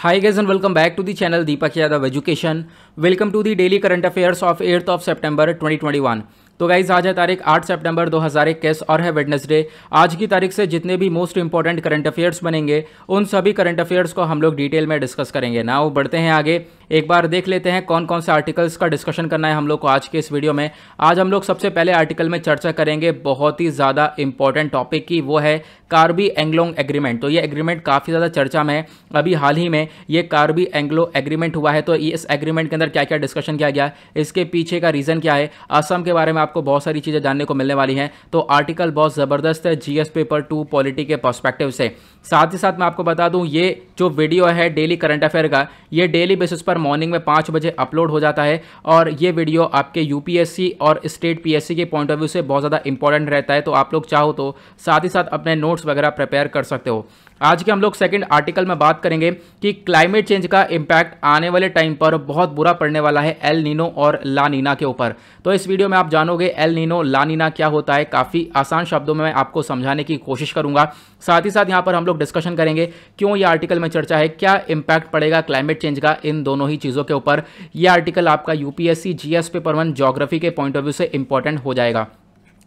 High guys and welcome back to the channel Deepak Yadav education welcome to the daily current affairs of eighth of September 2021 तो guys आज है तारीख 8 सितंबर 2021 और है Wednesday आज की तारीख से जितने भी मोस्ट इंपॉर्टेंट करंट अफेयर्स बनेंगे उन सभी करंट अफेयर्स को हम लोग डिटेल में डिस्कस करेंगे ना वो बढ़ते हैं आगे एक बार देख लेते हैं कौन कौन से आर्टिकल्स का डिस्कशन करना है हम लोग को आज के इस वीडियो में आज हम लोग सबसे पहले आर्टिकल में चर्चा करेंगे बहुत ही ज़्यादा इंपॉर्टेंट टॉपिक की वो है कार्बी एंग्लोंग एग्रीमेंट तो ये एग्रीमेंट काफ़ी ज़्यादा चर्चा में है अभी हाल ही में ये कार्बी एंग्लो एग्रीमेंट हुआ है तो इस एग्रीमेंट के अंदर क्या क्या डिस्कशन किया गया इसके पीछे का रीज़न क्या है असम के बारे में आपको बहुत सारी चीज़ें जानने को मिलने वाली हैं तो आर्टिकल बहुत ज़बरदस्त है जीएस पेपर टू पॉलिटी के पर्स्पेक्टिव से साथ ही साथ मैं आपको बता दूं ये जो वीडियो है डेली करंट अफेयर का ये डेली बेसिस पर मॉर्निंग में पाँच बजे अपलोड हो जाता है और ये वीडियो आपके यूपीएससी और स्टेट पीएससी के पॉइंट ऑफ व्यू से बहुत ज़्यादा इंपॉर्टेंट रहता है तो आप लोग चाहो तो साथ ही साथ अपने नोट्स वगैरह प्रिपेयर कर सकते हो आज के हम लोग सेकंड आर्टिकल में बात करेंगे कि क्लाइमेट चेंज का इम्पैक्ट आने वाले टाइम पर बहुत बुरा पड़ने वाला है एल नीनो और लानीना के ऊपर तो इस वीडियो में आप जानोगे एल नीनो लानीना क्या होता है काफ़ी आसान शब्दों में मैं आपको समझाने की कोशिश करूंगा साथ ही साथ यहाँ पर हम लोग डिस्कशन करेंगे क्यों ये आर्टिकल में चर्चा है क्या इम्पैक्ट पड़ेगा क्लाइमेट चेंज का इन दोनों ही चीज़ों के ऊपर ये आर्टिकल आपका UPSC GS paper one geography के पॉइंट ऑफ व्यू से इंपॉर्टेंट हो जाएगा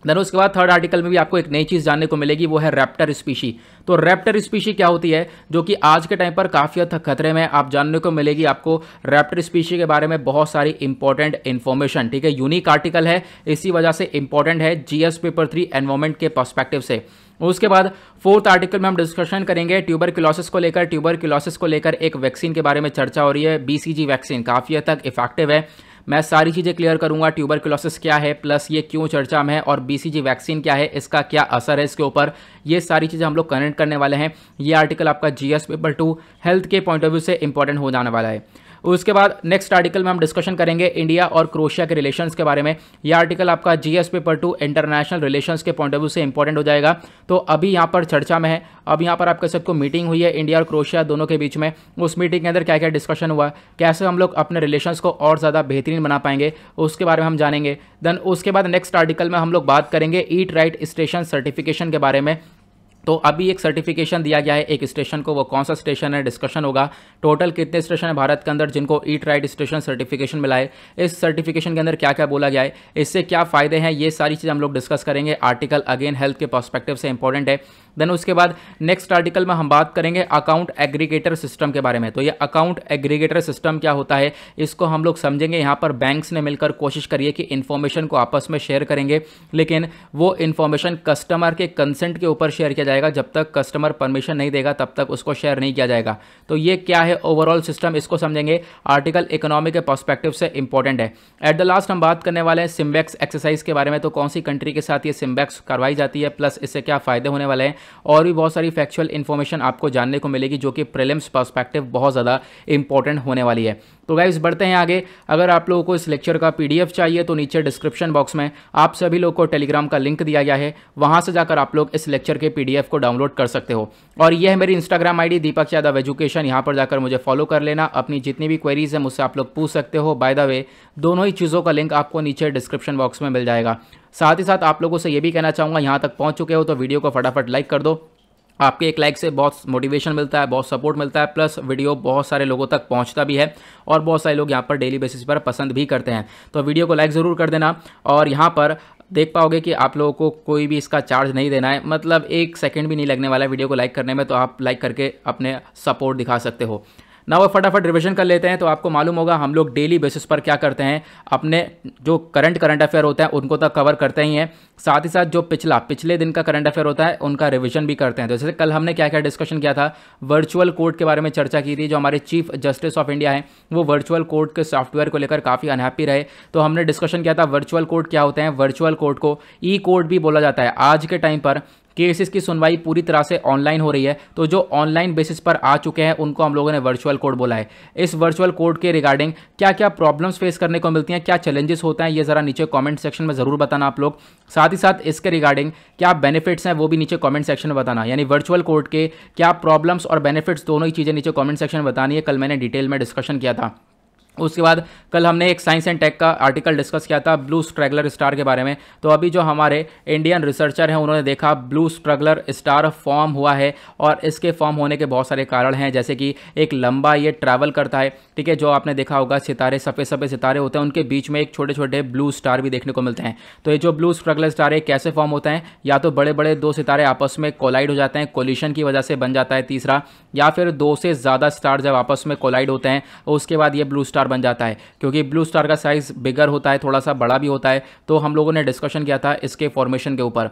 देन उसके बाद थर्ड आर्टिकल में भी आपको एक नई चीज़ जानने को मिलेगी वो है रैप्टर स्पीशी तो रैप्टर स्पीशी क्या होती है जो कि आज के टाइम पर काफ़ी हद तक खतरे में आप जानने को मिलेगी आपको रैप्टर स्पीशी के बारे में बहुत सारी इंपॉर्टेंट इन्फॉर्मेशन ठीक है यूनिक आर्टिकल है इसी वजह से इंपॉर्टेंट है जीएस पेपर थ्री एनवायरमेंट के पर्स्पेक्टिव से उसके बाद फोर्थ आर्टिकल में हम डिस्कशन करेंगे ट्यूबर क्लोसिस को लेकर ट्यूबर क्लोसिस को लेकर एक वैक्सीन के बारे में चर्चा हो रही है बीसीजी वैक्सीन काफ़ी हद तक इफेक्टिव है मैं सारी चीज़ें क्लियर करूंगा क्लोसिस क्या है प्लस ये क्यों चर्चा में है और बी वैक्सीन क्या है इसका क्या असर है इसके ऊपर ये सारी चीज़ें हम लोग कनेक्ट करने वाले हैं ये आर्टिकल आपका जी पेपर टू हेल्थ के पॉइंट ऑफ व्यू से इंपॉर्टेंट हो जाने वाला है उसके बाद नेक्स्ट आर्टिकल में हम डिस्कशन करेंगे इंडिया और क्रोशिया के रिलेशन के बारे में यह आर्टिकल आपका G S paper two international relation के पॉइंट ऑफ व्यू से इंपॉर्टेंट हो जाएगा तो अभी यहाँ पर चर्चा में है अब यहाँ पर आपके सबको मीटिंग हुई है इंडिया और क्रोशिया दोनों के बीच में उस मीटिंग के अंदर क्या क्या डिस्कशन हुआ कैसे हम लोग अपने रिलेशन को और ज़्यादा बेहतरीन बना पाएंगे उसके बारे में हम जानेंगे देन उसके बाद नेक्स्ट आर्टिकल में हम लोग बात करेंगे ईट राइट स्टेशन सर्टिफिकेशन के बारे में तो अभी एक सर्टिफिकेशन दिया गया है एक स्टेशन को वो कौन सा स्टेशन है डिस्कशन होगा टोटल कितने स्टेशन है भारत के अंदर जिनको ईट राइट स्टेशन सर्टिफिकेशन मिला है इस सर्टिफिकेशन के अंदर क्या क्या बोला गया है इससे क्या फ़ायदे हैं ये सारी चीज़ हम लोग डिस्कस करेंगे आर्टिकल अगेन हेल्थ के पर्स्पेक्टिव से इंपॉर्टेंट है देन उसके बाद नेक्स्ट आर्टिकल में हम बात करेंगे अकाउंट एग्रीगेटर सिस्टम के बारे में तो ये अकाउंट एग्रीगेटर सिस्टम क्या होता है इसको हम लोग समझेंगे यहाँ पर बैंक्स ने मिलकर कोशिश करी है कि इन्फॉर्मेशन को आपस में शेयर करेंगे लेकिन वो इन्फॉर्मेशन कस्टमर के कंसेंट के ऊपर शेयर किया जाएगा जब तक कस्टमर परमिशन नहीं देगा तब तक उसको शेयर नहीं किया जाएगा तो ये क्या है ओवरऑल सिस्टम इसको समझेंगे आर्टिकल इकोनॉमी के पर्सपेक्टिव से इंपॉर्टेंट है एट द लास्ट हम बात करने वाले हैं सिम्बैक्स एक्सरसाइज के बारे में तो कौन सी कंट्री के साथ ये सिम्बैक्स करवाई जाती है प्लस इससे क्या फ़ायदे होने वाले हैं और भी बहुत सारी फैक्चुअल इन्फॉर्मेशन आपको जानने को मिलेगी जो कि प्रिलिम्स पर्सपेक्टिव बहुत ज़्यादा इंपॉर्टेंट होने वाली है तो गाइज बढ़ते हैं आगे अगर आप लोगों को इस लेक्चर का पी चाहिए तो नीचे डिस्क्रिप्शन बॉक्स में आप सभी लोग को टेलीग्राम का लिंक दिया गया है वहाँ से जाकर आप लोग इस लेक्चर के पी को डाउनलोड कर सकते हो और यह है मेरी Instagram I Deepak Yadav education यहाँ पर जाकर मुझे फॉलो कर लेना अपनी जितनी भी क्वेरीज है मुझसे आप लोग पूछ सकते हो बाय द वे दोनों ही चीज़ों का लिंक आपको नीचे डिस्क्रिप्शन बॉक्स में मिल जाएगा साथ ही साथ आप लोगों से ये भी कहना चाहूँगा यहाँ तक पहुँच चुके हो तो वीडियो को फटाफट लाइक कर दो आपके एक लाइक से बहुत मोटिवेशन मिलता है बहुत सपोर्ट मिलता है प्लस वीडियो बहुत सारे लोगों तक पहुँचता भी है और बहुत सारे लोग यहाँ पर डेली बेसिस पर पसंद भी करते हैं तो वीडियो को लाइक ज़रूर कर देना और यहाँ पर देख पाओगे कि आप लोगों को कोई भी इसका चार्ज नहीं देना है मतलब एक सेकेंड भी नहीं लगने वाला है वीडियो को लाइक करने में तो आप लाइक करके अपने सपोर्ट दिखा सकते हो ना वो फटाफट रिविजन कर लेते हैं तो आपको मालूम होगा हम लोग डेली बेसिस पर क्या करते हैं अपने जो करंट करंट अफेयर होते हैं उनको तो कवर करते ही हैं साथ ही साथ जो पिछला पिछले दिन का करंट अफेयर होता है उनका रिविजन भी करते हैं तो जैसे कल हमने क्या क्या डिस्कशन किया था वर्चुअल कोर्ट के बारे में चर्चा की थी जो हमारे चीफ जस्टिस ऑफ इंडिया है वो वर्चुअल कोर्ट के सॉफ्टवेयर को लेकर काफ़ी अनहैप्पी रहे तो हमने डिस्कशन किया था वर्चुअल कोर्ट क्या होते हैं वर्चुअल कोर्ट को ई कोर्ट भी बोला जाता है आज के टाइम पर केसेस की सुनवाई पूरी तरह से ऑनलाइन हो रही है तो जो ऑनलाइन बेसिस पर आ चुके हैं उनको हम लोगों ने वर्चुअल कोर्ट बोला है इस वर्चुअल कोर्ट के रिगार्डिंग क्या क्या प्रॉब्लम्स फेस करने को मिलती हैं क्या चैलेंजेस होते हैं ये ज़रा नीचे कॉमेंट सेक्शन में ज़रूर बताना आप लोग साथ ही साथ इसके रिगार्डिंग क्या बेनिफिट्स हैं वो भी नीचे कॉमेंट सेक्शन में बताना यानी वर्चुअल कोर्ट के क्या प्रॉब्लम्स और बेनिफिट्स दोनों ही चीज़ें नीचे कॉमेंट सेक्शन में बतानी है कल मैंने डिटेल में डिस्कशन किया था उसके बाद कल हमने एक साइंस एंड टेक का आर्टिकल डिस्कस किया था ब्लू स्ट्रगलर स्टार के बारे में तो अभी जो हमारे इंडियन रिसर्चर हैं उन्होंने देखा ब्लू स्ट्रगलर स्टार फॉर्म हुआ है और इसके फॉर्म होने के बहुत सारे कारण हैं जैसे कि एक लंबा ये ट्रैवल करता है ठीक है जो आपने देखा होगा सितारे सफ़ेद सफ़ेद सितारे होते हैं उनके बीच में एक छोटे छोटे ब्लू स्टार भी देखने को मिलते हैं तो ये जो ब्लू स्ट्रगलर स्टार है कैसे फॉर्म होते हैं या तो बड़े बड़े दो सितारे आपस में कोलाइड हो जाते हैं कोल्यूशन की वजह से बन जाता है तीसरा या फिर दो से ज़्यादा स्टार जब आपस में कोलाइड होते हैं उसके बाद ये ब्लू स्टार बन जाता है क्योंकि ब्लू स्टार का साइज़ बिगर होता है थोड़ा सा बड़ा भी होता है तो हम लोगों ने डिस्कशन किया था इसके फॉर्मेशन के ऊपर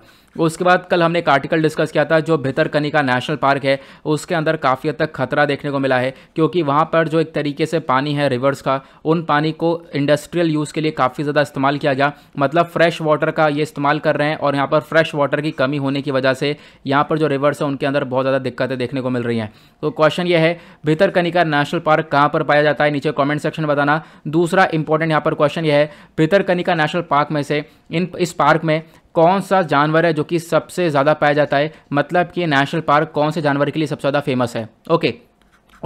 उसके बाद कल हमने एक आर्टिकल डिस्कस किया था जो भितरकनिका नेशनल पार्क है उसके अंदर काफ़ी हद तक खतरा देखने को मिला है क्योंकि वहाँ पर जो एक तरीके से पानी है रिवर्स का उन पानी को इंडस्ट्रियल यूज़ के लिए काफ़ी ज़्यादा इस्तेमाल किया गया मतलब फ्रेश वाटर का ये इस्तेमाल कर रहे हैं और यहाँ पर फ्रेश वाटर की कमी होने की वजह से यहाँ पर जो रिवर्स है उनके अंदर बहुत ज़्यादा दिक्कतें देखने को मिल रही हैं तो क्वेश्चन ये है भितरकनिका नेशनल पार्क कहाँ पर पाया जाता है नीचे कॉमेंट सेक्शन ऑप्शन बताना दूसरा इंपॉर्टेंट यहाँ पर क्वेश्चन यह है पितरकनिका नेशनल पार्क में से इन इस पार्क में कौन सा जानवर है जो कि सबसे ज़्यादा पाया जाता है मतलब कि नेशनल पार्क कौन से जानवर के लिए सबसे ज़्यादा फेमस है ओके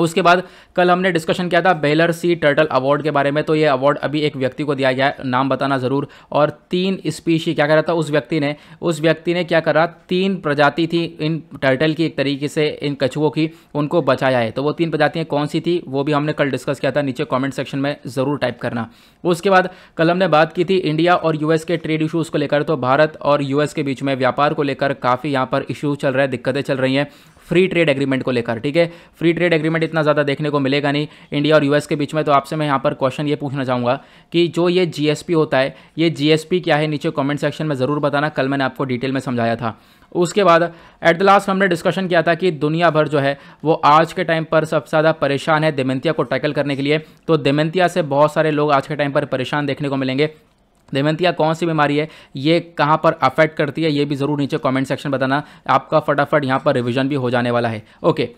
उसके बाद कल हमने डिस्कशन किया था बेलर सी टर्टल अवार्ड के बारे में तो ये अवार्ड अभी एक व्यक्ति को दिया गया है नाम बताना ज़रूर और तीन स्पीशी क्या रहा था उस व्यक्ति ने उस व्यक्ति ने क्या करा तीन प्रजाति थी इन टर्टल की एक तरीके से इन कछुओं की उनको बचाया है तो वो तीन प्रजातियाँ कौन सी थी वो भी हमने कल डिस्कस किया था नीचे कॉमेंट सेक्शन में ज़रूर टाइप करना उसके बाद कल हमने बात की थी इंडिया और यू के ट्रेड इशूज़ को लेकर तो भारत और यू के बीच में व्यापार को लेकर काफ़ी यहाँ पर इशू चल रहे हैं दिक्कतें चल रही हैं फ्री ट्रेड एग्रीमेंट को लेकर ठीक है फ्री ट्रेड एग्रीमेंट इतना ज़्यादा देखने को मिलेगा नहीं इंडिया और यूएस के बीच में तो आपसे मैं यहाँ पर क्वेश्चन ये पूछना चाहूँगा कि जो ये जीएसपी होता है ये जीएसपी क्या है नीचे कमेंट सेक्शन में ज़रूर बताना कल मैंने आपको डिटेल में समझाया था उसके बाद एट द लास्ट हमने डिस्कशन किया था कि दुनिया भर जो है वो आज के टाइम पर सबसे ज़्यादा परेशान है दिमंतिया को टैकल करने के लिए तो देमेंतिया से बहुत सारे लोग आज के टाइम पर परेशान देखने को मिलेंगे देवंतिया कौन सी बीमारी है ये कहाँ पर अफेक्ट करती है ये भी ज़रूर नीचे कमेंट सेक्शन बताना आपका फटाफट यहाँ पर रिविजन भी हो जाने वाला है ओके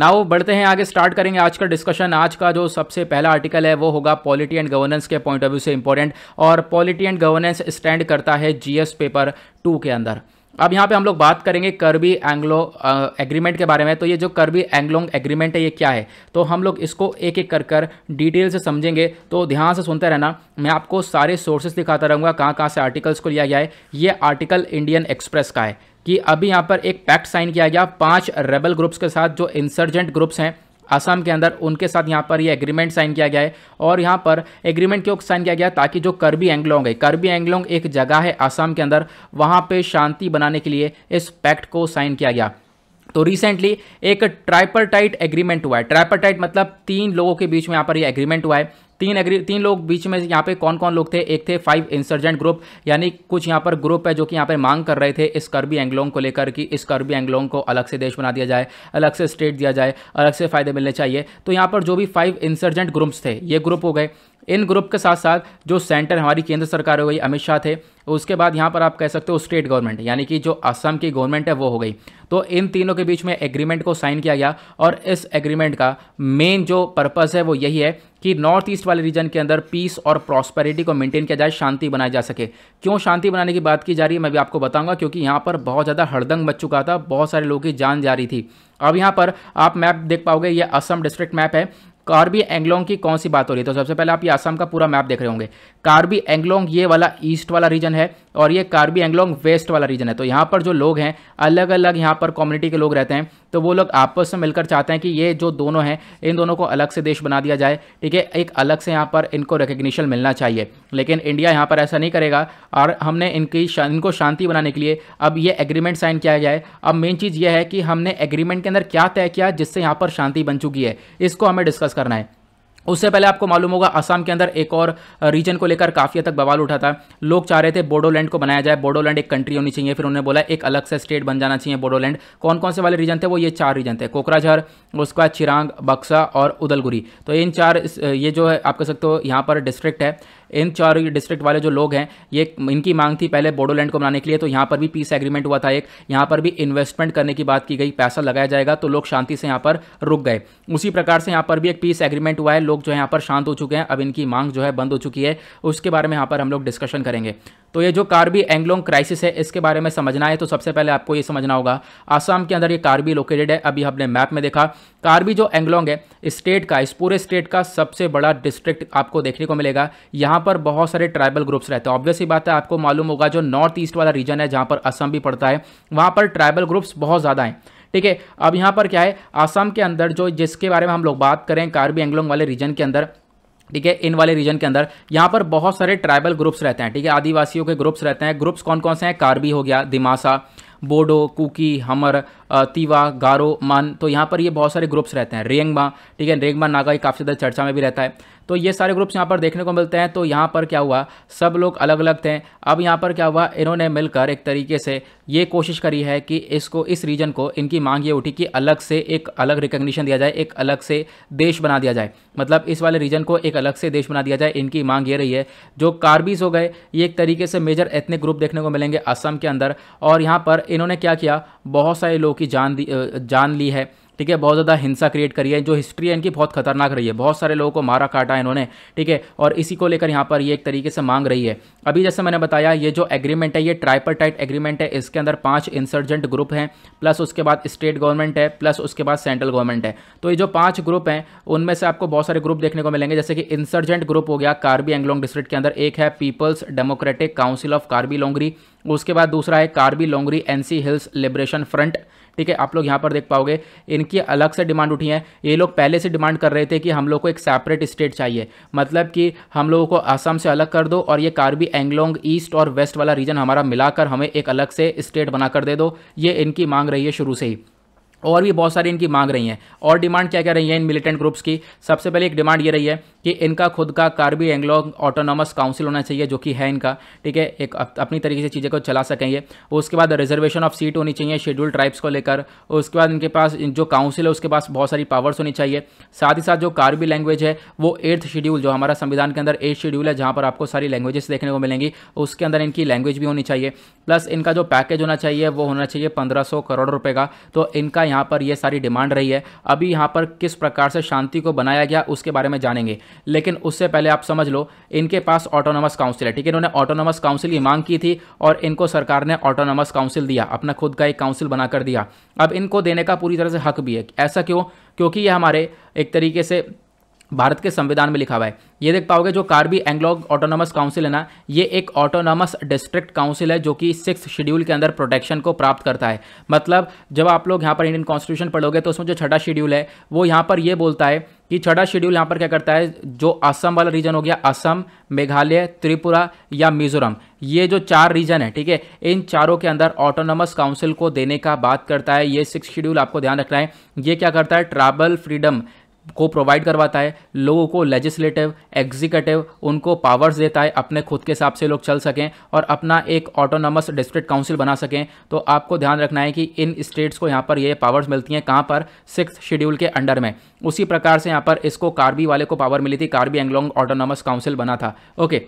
नाउ बढ़ते हैं आगे स्टार्ट करेंगे आज का डिस्कशन आज का जो सबसे पहला आर्टिकल है वो होगा पॉलिटी एंड गवर्नेंस के पॉइंट ऑफ व्यू से इंपॉर्टेंट और पॉलिटी एंड गवर्नेंस स्टैंड करता है जीएस पेपर टू के अंदर अब यहाँ पे हम लोग बात करेंगे कर्बी एंग्लो एग्रीमेंट के बारे में तो ये जो करबी एंग्लोंग एग्रीमेंट है ये क्या है तो हम लोग इसको एक एक कर कर डिटेल से समझेंगे तो ध्यान से सुनते रहना मैं आपको सारे सोर्सेस दिखाता रहूँगा कहाँ कहाँ से आर्टिकल्स को लिया गया है ये आर्टिकल इंडियन एक्सप्रेस का है कि अभी यहाँ पर एक पैक्ट साइन किया गया पाँच रेबल ग्रुप्स के साथ जो इंसर्जेंट ग्रुप्स हैं असम के अंदर उनके साथ यहाँ पर ये एग्रीमेंट साइन किया गया है और यहाँ पर एग्रीमेंट क्यों साइन किया गया ताकि जो करबी एंग्लोंग है करबी एंग्लोंग एक जगह है असम के अंदर वहाँ पर शांति बनाने के लिए इस पैक्ट को साइन किया गया तो रिसेंटली एक ट्राइपर एग्रीमेंट हुआ है ट्राइपर मतलब तीन लोगों के बीच में यहाँ पर ये एग्रीमेंट हुआ है तीन एग्री तीन लोग बीच में यहाँ पे कौन कौन लोग थे एक थे फाइव इंसर्जेंट ग्रुप यानी कुछ यहाँ पर ग्रुप है जो कि यहाँ पर मांग कर रहे थे इस करबी एंगलोंग को लेकर कि इस करबी एंग्लोंग को अलग से देश बना दिया जाए अलग से स्टेट दिया जाए अलग से फ़ायदे मिलने चाहिए तो यहाँ पर जो भी फाइव इंसर्जेंट ग्रुप्स थे ये ग्रुप हो गए इन ग्रुप के साथ साथ जो सेंटर हमारी केंद्र सरकार हो गई अमित शाह थे उसके बाद यहाँ पर आप कह सकते हो स्टेट गवर्नमेंट यानी कि जो असम की गवर्नमेंट है वो हो गई तो इन तीनों के बीच में एग्रीमेंट को साइन किया गया और इस एग्रीमेंट का मेन जो पर्पज़ है वो यही है कि नॉर्थ ईस्ट वाले रीजन के अंदर पीस और प्रॉस्पेरिटी को मेंटेन किया जाए शांति बनाई जा सके क्यों शांति बनाने की बात की जा रही है मैं भी आपको बताऊंगा क्योंकि यहाँ पर बहुत ज़्यादा हड़दंग मच चुका था बहुत सारे लोगों की जान जा रही थी अब यहाँ पर आप मैप देख पाओगे ये असम डिस्ट्रिक्ट मैप है कार्बी एंगलोंग की कौन सी बात हो रही है तो सबसे पहले आप ये आसाम का पूरा मैप देख रहे होंगे कार्बी एंगलोंग ये वाला ईस्ट वाला रीजन है और ये कार्बी एंगलोंग वेस्ट वाला रीजन है तो यहाँ पर जो लोग हैं अलग अलग यहाँ पर कम्युनिटी के लोग रहते हैं तो वो लोग आपस में मिलकर चाहते हैं कि ये जो दोनों हैं इन दोनों को अलग से देश बना दिया जाए ठीक है एक अलग से यहाँ पर इनको रिकग्निशन मिलना चाहिए लेकिन इंडिया यहाँ पर ऐसा नहीं करेगा और हमने इनकी शा, इनको शांति बनाने के लिए अब ये एग्रीमेंट साइन किया गया है अब मेन चीज़ यह है कि हमने एग्रीमेंट के अंदर क्या तय किया जिससे यहाँ पर शांति बन चुकी है इसको हमें डिस्कस करना है उससे पहले आपको मालूम होगा असम के अंदर एक और रीजन को लेकर काफ़ी हद तक बवाल उठा था लोग चाह रहे थे बोडोलैंड को बनाया जाए बोडोलैंड एक कंट्री होनी चाहिए फिर उन्होंने बोला एक अलग से स्टेट बन जाना चाहिए बोडोलैंड कौन कौन से वाले रीजन थे वो ये चार रीजन थे कोकराझार उसका चिरांग बक्सा और उदलगुरी तो इन चार ये जो है आप कह सकते हो यहाँ पर डिस्ट्रिक्ट है इन चारों डिस्ट्रिक्ट वाले जो लोग हैं ये इनकी मांग थी पहले बोडोलैंड को बनाने के लिए तो यहाँ पर भी पीस एग्रीमेंट हुआ था एक यहाँ पर भी इन्वेस्टमेंट करने की बात की गई पैसा लगाया जाएगा तो लोग शांति से यहाँ पर रुक गए उसी प्रकार से यहाँ पर भी एक पीस एग्रीमेंट हुआ है लोग जो है यहाँ पर शांत हो चुके हैं अब इनकी मांग जो है बंद हो चुकी है उसके बारे में यहाँ पर हम लोग डिस्कशन करेंगे तो ये जो कार्बी एंग्लोंग क्राइसिस है इसके बारे में समझना है तो सबसे पहले आपको ये समझना होगा आसाम के अंदर ये कार्बी लोकेटेड है अभी हमने मैप में देखा कार्बी जो एंग्लोंग है स्टेट का इस पूरे स्टेट का सबसे बड़ा डिस्ट्रिक्ट आपको देखने को मिलेगा यहाँ पर बहुत सारे ट्राइबल ग्रुप्स रहते हैं ऑब्वियसली बात है आपको मालूम होगा जो नॉर्थ ईस्ट वाला रीजन है जहाँ पर असम भी पड़ता है वहाँ पर ट्राइबल ग्रुप्स बहुत ज़्यादा हैं ठीक है अब यहाँ पर क्या है आसाम के अंदर जो जिसके बारे में हम लोग बात करें कार्बी एंग्लोंग वाले रीजन के अंदर ठीक है इन वाले रीजन के अंदर यहाँ पर बहुत सारे ट्राइबल ग्रुप्स रहते हैं ठीक है आदिवासियों के ग्रुप्स रहते हैं ग्रुप्स कौन कौन से हैं कार्बी हो गया दिमासा बोडो कुकी हमर तिवा गारो मान तो यहाँ पर ये बहुत सारे ग्रुप्स रहते हैं रेंगमा ठीक है रेंगमा नागा ये काफ़ी ज़्यादा चर्चा में भी रहता है तो ये सारे ग्रुप्स यहाँ पर देखने को मिलते हैं तो यहाँ पर क्या हुआ सब लोग अलग अलग थे अब यहाँ पर क्या हुआ इन्होंने मिलकर एक तरीके से ये कोशिश करी है कि इसको इस रीजन को इनकी मांग ये उठी कि अलग से एक अलग रिकग्निशन दिया जाए एक अलग से देश बना दिया जाए मतलब इस वाले रीजन को एक अलग से देश बना दिया जाए इनकी मांग ये रही है जो कार्बीज हो गए ये एक तरीके से मेजर एथनिक ग्रुप देखने को मिलेंगे असम के अंदर और यहाँ पर इन्होंने क्या किया बहुत सारे लोगों की जान दी जान ली है ठीक है बहुत ज़्यादा हिंसा क्रिएट करी है जो हिस्ट्री है इनकी बहुत खतरनाक रही है बहुत सारे लोगों को मारा काटा इन्होंने ठीक है और इसी को लेकर यहाँ पर ये एक तरीके से मांग रही है अभी जैसे मैंने बताया ये जो एग्रीमेंट है ये ट्राइपर एग्रीमेंट है इसके अंदर पाँच इंसर्जेंट ग्रुप हैं प्लस उसके बाद स्टेट गवर्नमेंट है प्लस उसके बाद सेंट्रल गवर्नमेंट है तो ये जो पाँच ग्रुप हैं उनमें से आपको बहुत सारे ग्रुप देखने को मिलेंगे जैसे कि इंसर्जेंट ग्रुप हो गया कार्बी एंगलोंग डिस्ट्रिक्ट के अंदर एक है people's democratic council of Karbi Longri उसके बाद दूसरा है Karbi Longri NC hills liberation front ठीक है आप लोग यहाँ पर देख पाओगे इनकी अलग से डिमांड उठी है ये लोग पहले से डिमांड कर रहे थे कि हम लोग को एक सेपरेट स्टेट चाहिए मतलब कि हम लोगों को असम से अलग कर दो और ये कार्बी एंगलोंग ईस्ट और वेस्ट वाला रीजन हमारा मिलाकर हमें एक अलग से स्टेट बनाकर दे दो ये इनकी मांग रही है शुरू से ही और भी बहुत सारी इनकी मांग रही हैं और डिमांड क्या क्या रही है इन मिलिटेंट ग्रुप्स की सबसे पहले एक डिमांड ये रही है कि इनका खुद का कार्बी एंग्लो ऑटोनॉमस काउंसिल होना चाहिए जो कि है इनका ठीक है एक अपनी तरीके से चीज़ें को चला सकेंगे उसके बाद रिजर्वेशन ऑफ सीट होनी चाहिए शेड्यूल ट्राइब्स को लेकर उसके बाद इनके पास जो काउंसिल है उसके पास बहुत सारी पावर्स होनी चाहिए साथ ही साथ जो कार्बी लैंग्वेज है वो एर्थ शेड्यूल जो हमारा संविधान के अंदर एर्थ शेड्यूल है जहाँ पर आपको सारी लैंग्वेजेस देखने को मिलेंगी उसके अंदर इनकी लैंग्वेज भी होनी चाहिए प्लस इनका जो पैकेज होना चाहिए वो होना चाहिए पंद्रह करोड़ रुपये का तो इनका यहाँ पर ये सारी डिमांड रही है अभी यहाँ पर किस प्रकार से शांति को बनाया गया उसके बारे में जानेंगे लेकिन उससे पहले आप समझ लो इनके पास ऑटोनोमस काउंसिल है ठीक है इन्होंने ऑटोनोमस काउंसिल की मांग की थी और इनको सरकार ने ऑटोनोमस काउंसिल दिया अपना खुद का एक काउंसिल बनाकर दिया अब इनको देने का पूरी तरह से हक भी है ऐसा क्यों क्योंकि ये हमारे एक तरीके से भारत के संविधान में लिखा हुआ है ये देख पाओगे जो कार्बी एंग्लो ऑटोनॉमस काउंसिल है ना ये एक ऑटोनॉमस डिस्ट्रिक्ट काउंसिल है जो कि सिक्स शेड्यूल के अंदर प्रोटेक्शन को प्राप्त करता है मतलब जब आप लोग यहाँ पर इंडियन कॉन्स्टिट्यूशन पढ़ोगे तो उसमें जो छठा शेड्यूल है वो यहाँ पर ये बोलता है कि छठा शेड्यूल यहाँ पर क्या करता है जो असम वाला रीजन हो गया असम मेघालय त्रिपुरा या मिजोरम ये जो चार रीजन है ठीक है इन चारों के अंदर ऑटोनॉमस काउंसिल को देने का बात करता है ये सिक्स शेड्यूल आपको ध्यान रखना है ये क्या करता है ट्राइबल फ्रीडम को प्रोवाइड करवाता है लोगों को लेजिस्लेटिव एग्जीक्यूटिव उनको पावर्स देता है अपने खुद के हिसाब से लोग चल सकें और अपना एक ऑटोनमस डिस्ट्रिक्ट काउंसिल बना सकें तो आपको ध्यान रखना है कि इन स्टेट्स को यहाँ पर ये पावर्स मिलती हैं कहाँ पर सिक्स शेड्यूल के अंडर में उसी प्रकार से यहाँ पर इसको कार्बी वाले को पावर मिली थी कार्बी एंगलोंग ऑटोनमस काउंसिल बना था ओके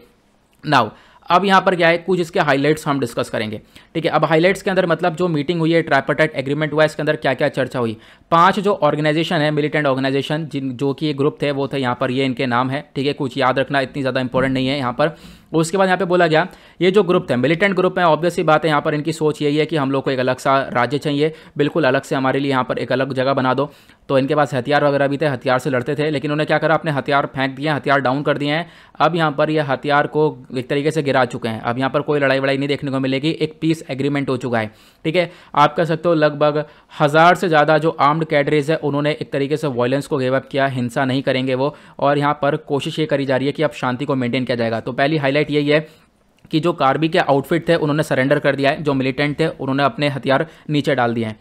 नाउ अब यहाँ पर क्या है कुछ इसके हाईलाइट्स हम डिस्कस करेंगे ठीक है अब हाईलाइट्स के अंदर मतलब जो मीटिंग हुई है ट्राइपाटाइट एग्रीमेंट हुआ इसके अंदर क्या क्या चर्चा हुई पांच जो ऑर्गेनाइजेशन है मिलिटेंट ऑर्गेनाइजेशन जिन जो कि ये ग्रुप थे वो थे यहाँ पर ये इनके नाम है ठीक है कुछ याद रखना इतनी ज़्यादा इंपॉर्टेंट नहीं है यहाँ पर उसके बाद यहाँ पे बोला गया ये जो ग्रुप थे मिलिटेंट ग्रुप है ऑब्वियसली बात है यहाँ पर इनकी सोच यही है कि हम लोग को एक अलग सा राज्य चाहिए बिल्कुल अलग से हमारे लिए यहाँ पर एक अलग जगह बना दो तो इनके पास हथियार वगैरह भी थे हथियार से लड़ते थे लेकिन उन्होंने क्या करा अपने हथियार फेंक दिए हथियार डाउन कर दिए हैं अब यहाँ पर यह हथियार को एक तरीके से गिरा चुके हैं अब यहाँ पर कोई लड़ाई वड़ाई नहीं देखने को मिलेगी एक पीस एग्रीमेंट हो चुका है ठीक है आप कह सकते हो लगभग हज़ार से ज़्यादा जो आर्म्ड कैडरीज है उन्होंने एक तरीके से वॉयलेंस को गेवअप किया हिंसा नहीं करेंगे वो और यहाँ पर कोशिश ये करी जा रही है कि अब शांति को मेंटेन किया जाएगा तो पहली हाईलाइट हाईलाइट यही है कि जो कार्बी के आउटफिट थे उन्होंने सरेंडर कर दिया है जो मिलिटेंट थे उन्होंने अपने हथियार नीचे डाल दिए हैं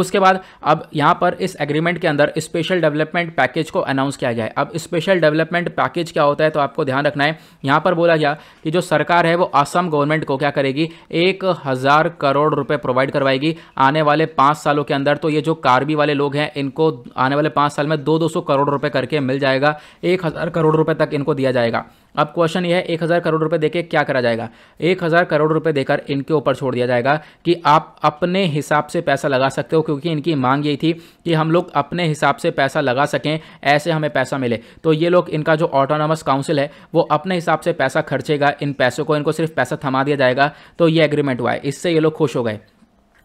उसके बाद अब यहाँ पर इस एग्रीमेंट के अंदर स्पेशल डेवलपमेंट पैकेज को अनाउंस किया गया है अब स्पेशल डेवलपमेंट पैकेज क्या होता है तो आपको ध्यान रखना है यहाँ पर बोला गया कि जो सरकार है वो असम गवर्नमेंट को क्या करेगी एक हज़ार करोड़ रुपए प्रोवाइड करवाएगी आने वाले पाँच सालों के अंदर तो ये जो कार्बी वाले लोग हैं इनको आने वाले पाँच साल में दो दो करोड़ रुपये करके मिल जाएगा एक करोड़ रुपये तक इनको दिया जाएगा अब क्वेश्चन यह है एक हज़ार करोड़ रुपए देके क्या करा जाएगा एक हज़ार करोड़ रुपए देकर इनके ऊपर छोड़ दिया जाएगा कि आप अपने हिसाब से पैसा लगा सकते हो क्योंकि इनकी मांग यही थी कि हम लोग अपने हिसाब से पैसा लगा सकें ऐसे हमें पैसा मिले तो ये लोग इनका जो ऑटोनॉमस काउंसिल है वो अपने हिसाब से पैसा खर्चेगा इन पैसों को इनको सिर्फ पैसा थमा दिया जाएगा तो ये एग्रीमेंट हुआ है इससे ये लोग खुश हो गए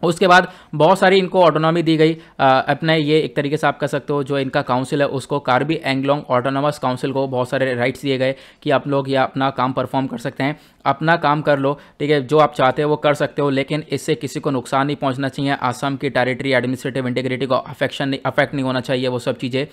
उसके बाद बहुत सारी इनको ऑटोनॉमी दी गई अपने ये एक तरीके से आप कह सकते हो जो इनका काउंसिल है उसको कार्बी एंगलोंग ऑटोनॉमस काउंसिल को बहुत सारे राइट्स दिए गए कि आप लोग ये अपना काम परफॉर्म कर सकते हैं अपना काम कर लो ठीक है जो आप चाहते हो वो कर सकते हो लेकिन इससे किसी को नुकसान नहीं पहुंचना चाहिए आसाम की टेरिटरी एडमिनिस्ट्रेटिव इंटीग्रिटी को अफेक्शन नहीं अफेक्ट नहीं होना चाहिए वो सब चीज़ें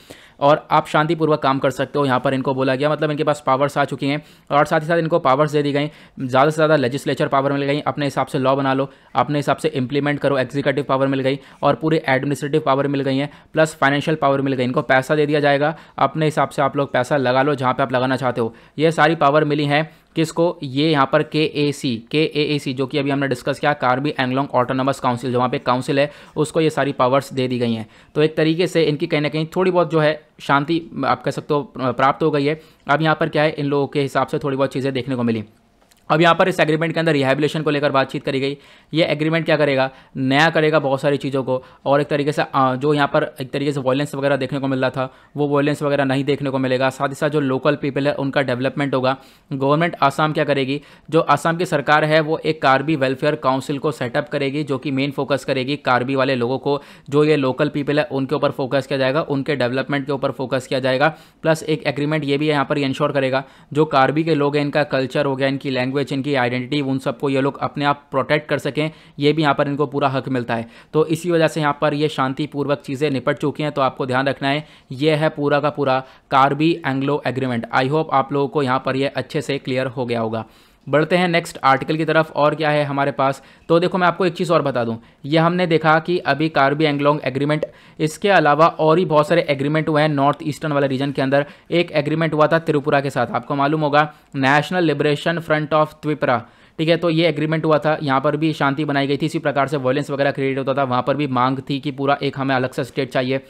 और आप शांतिपूर्वक काम कर सकते हो यहाँ पर इनको बोला गया मतलब इनके पास पावर्स आ चुकी हैं और साथ ही साथ इनको पावर्स दे दी गई ज़्यादा से ज़्यादा लेजिस्लेचर पावर मिल गई अपने हिसाब से लॉ बना लो अपने हिसाब से इम्प्लीमेंट इम्प्लीमेंट करो एग्जीक्यूटिव पावर मिल गई और पूरी एडमिनिस्ट्रेटिव पावर मिल गई है प्लस फाइनेंशियल पावर मिल गई इनको पैसा दे दिया जाएगा अपने हिसाब से आप लोग पैसा लगा लो जहाँ पर आप लगाना चाहते हो ये सारी पावर मिली है किसको ये यहाँ पर के ए सी के ए ए सी जो कि अभी हमने डिस्कस किया कार्बी एंगलोंग ऑटोनमस काउंसिल जो वहाँ पे काउंसिल है उसको ये सारी पावर्स दे दी गई हैं तो एक तरीके से इनकी कहीं ना कहीं थोड़ी बहुत जो है शांति आप कह सकते हो प्राप्त हो गई है अब यहाँ पर क्या है इन लोगों के हिसाब से थोड़ी बहुत चीज़ें देखने को मिली अब यहाँ पर इस एग्रीमेंट के अंदर रिहेबिलेशन को लेकर बातचीत करी गई ये एग्रीमेंट क्या करेगा नया करेगा बहुत सारी चीज़ों को और एक तरीके से जो यहाँ पर एक तरीके से वॉयलेंस वगैरह देखने को मिल रहा था वो वॉयलेंस वगैरह नहीं देखने को मिलेगा साथ ही साथ जो लोकल पीपल है उनका डेवलपमेंट होगा गवर्नमेंट आसाम क्या करेगी जो आसाम की सरकार है वो एक कार्बी वेलफेयर काउंसिल को सेटअप करेगी जो कि मेन फोकस करेगी कार्बी वाले लोगों को जो ये लोकल पीपल है उनके ऊपर फोकस किया जाएगा उनके डेवलपमेंट के ऊपर फोकस किया जाएगा प्लस एक एग्रीमेंट ये भी यहाँ पर इंश्योर करेगा जो कार्बी के लोग हैं इनका कल्चर हो गया इनकी लैंग्वेज इनकी आइडेंटिटी उन सबको ये लोग अपने आप प्रोटेक्ट कर सके सकें ये भी यहाँ पर इनको पूरा हक मिलता है तो इसी वजह से यहाँ पर ये शांतिपूर्वक चीज़ें निपट चुकी हैं तो आपको ध्यान रखना है ये है पूरा का पूरा Karbi Anglong agreement I hope आप लोगों को यहाँ पर ये अच्छे से क्लियर हो गया होगा बढ़ते हैं नेक्स्ट आर्टिकल की तरफ और क्या है हमारे पास तो देखो मैं आपको एक चीज़ और बता दूं ये हमने देखा कि अभी कार्बी एंगलोंग एग्रीमेंट इसके अलावा और ही बहुत सारे एग्रीमेंट हुए हैं नॉर्थ ईस्टर्न वाले रीजन के अंदर एक एग्रीमेंट हुआ था त्रिपुरा के साथ आपको मालूम होगा national liberation front of Tripura ठीक है तो ये एग्रीमेंट हुआ था यहाँ पर भी शांति बनाई गई थी इसी प्रकार से वॉयलेंस वगैरह क्रिएट होता था वहाँ पर भी मांग थी कि पूरा एक हमें अलग सा स्टेट चाहिए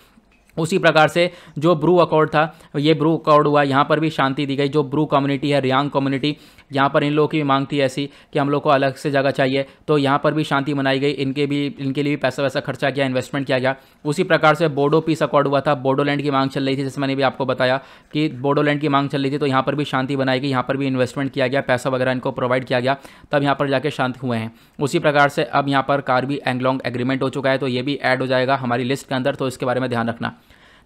उसी प्रकार से जो ब्रू अकॉर्ड था ये ब्रू अकॉर्ड हुआ यहाँ पर भी शांति दी गई जो ब्रू कम्युनिटी है रियांग कम्युनिटी यहाँ पर इन लोगों की मांग थी ऐसी कि हम लोग को अलग से जगह चाहिए तो यहाँ पर भी शांति मनाई गई इनके भी इनके लिए भी पैसा वैसा खर्चा किया इन्वेस्टमेंट किया गया उसी प्रकार से बोडो पीस अकॉर्ड हुआ था बोडोलैंड की मांग चल रही थी जैसे मैंने भी आपको बताया कि बोडोलैंड की मांग चल रही थी तो यहाँ पर भी शांति बनाई गई यहाँ पर भी इन्वेस्टमेंट किया गया पैसा वगैरह इनको प्रोवाइड किया गया तब यहाँ पर जाके शांति हुए हैं उसी प्रकार से अब यहाँ पर कार्बी एंगलोंग एग्रीमेंट हो चुका है तो ये भी एड हो जाएगा हमारी लिस्ट के अंदर तो इसके बारे में ध्यान रखना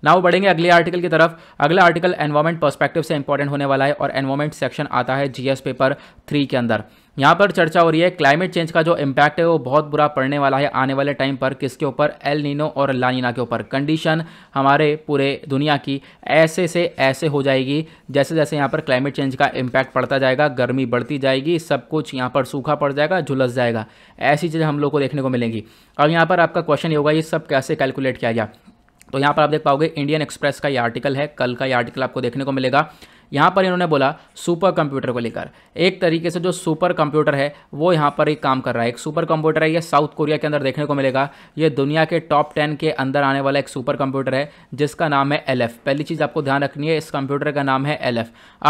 नाउ बढ़ेंगे अगले आर्टिकल की तरफ अगला आर्टिकल एनवायरमेंट पर्सपेक्टिव से इंपॉर्टेंट होने वाला है और एनवायरमेंट सेक्शन आता है जीएस पेपर थ्री के अंदर यहाँ पर चर्चा हो रही है क्लाइमेट चेंज का जो इम्पैक्ट है वो बहुत बुरा पड़ने वाला है आने वाले टाइम पर किसके ऊपर एल नीनो और लानीना के ऊपर कंडीशन हमारे पूरे दुनिया की ऐसे से ऐसे हो जाएगी जैसे जैसे यहाँ पर क्लाइमेट चेंज का इम्पैक्ट पड़ता जाएगा गर्मी बढ़ती जाएगी सब कुछ यहाँ पर सूखा पड़ जाएगा झुलस जाएगा ऐसी चीज़ें हम लोग को देखने को मिलेंगी अब यहाँ पर आपका क्वेश्चन ये होगा ये सब कैसे कैलकुलेट किया गया तो यहाँ पर आप देख पाओगे इंडियन एक्सप्रेस का ये आर्टिकल है कल का ये आर्टिकल आपको देखने को मिलेगा यहाँ पर इन्होंने बोला सुपर कंप्यूटर को लेकर एक तरीके से जो सुपर कंप्यूटर है वो यहाँ पर एक काम कर रहा है एक सुपर कंप्यूटर है ये साउथ कोरिया के अंदर देखने को मिलेगा ये दुनिया के टॉप टेन के अंदर आने वाला एक सुपर कंप्यूटर है जिसका नाम है एल पहली चीज़ आपको ध्यान रखनी है इस कंप्यूटर का नाम है एल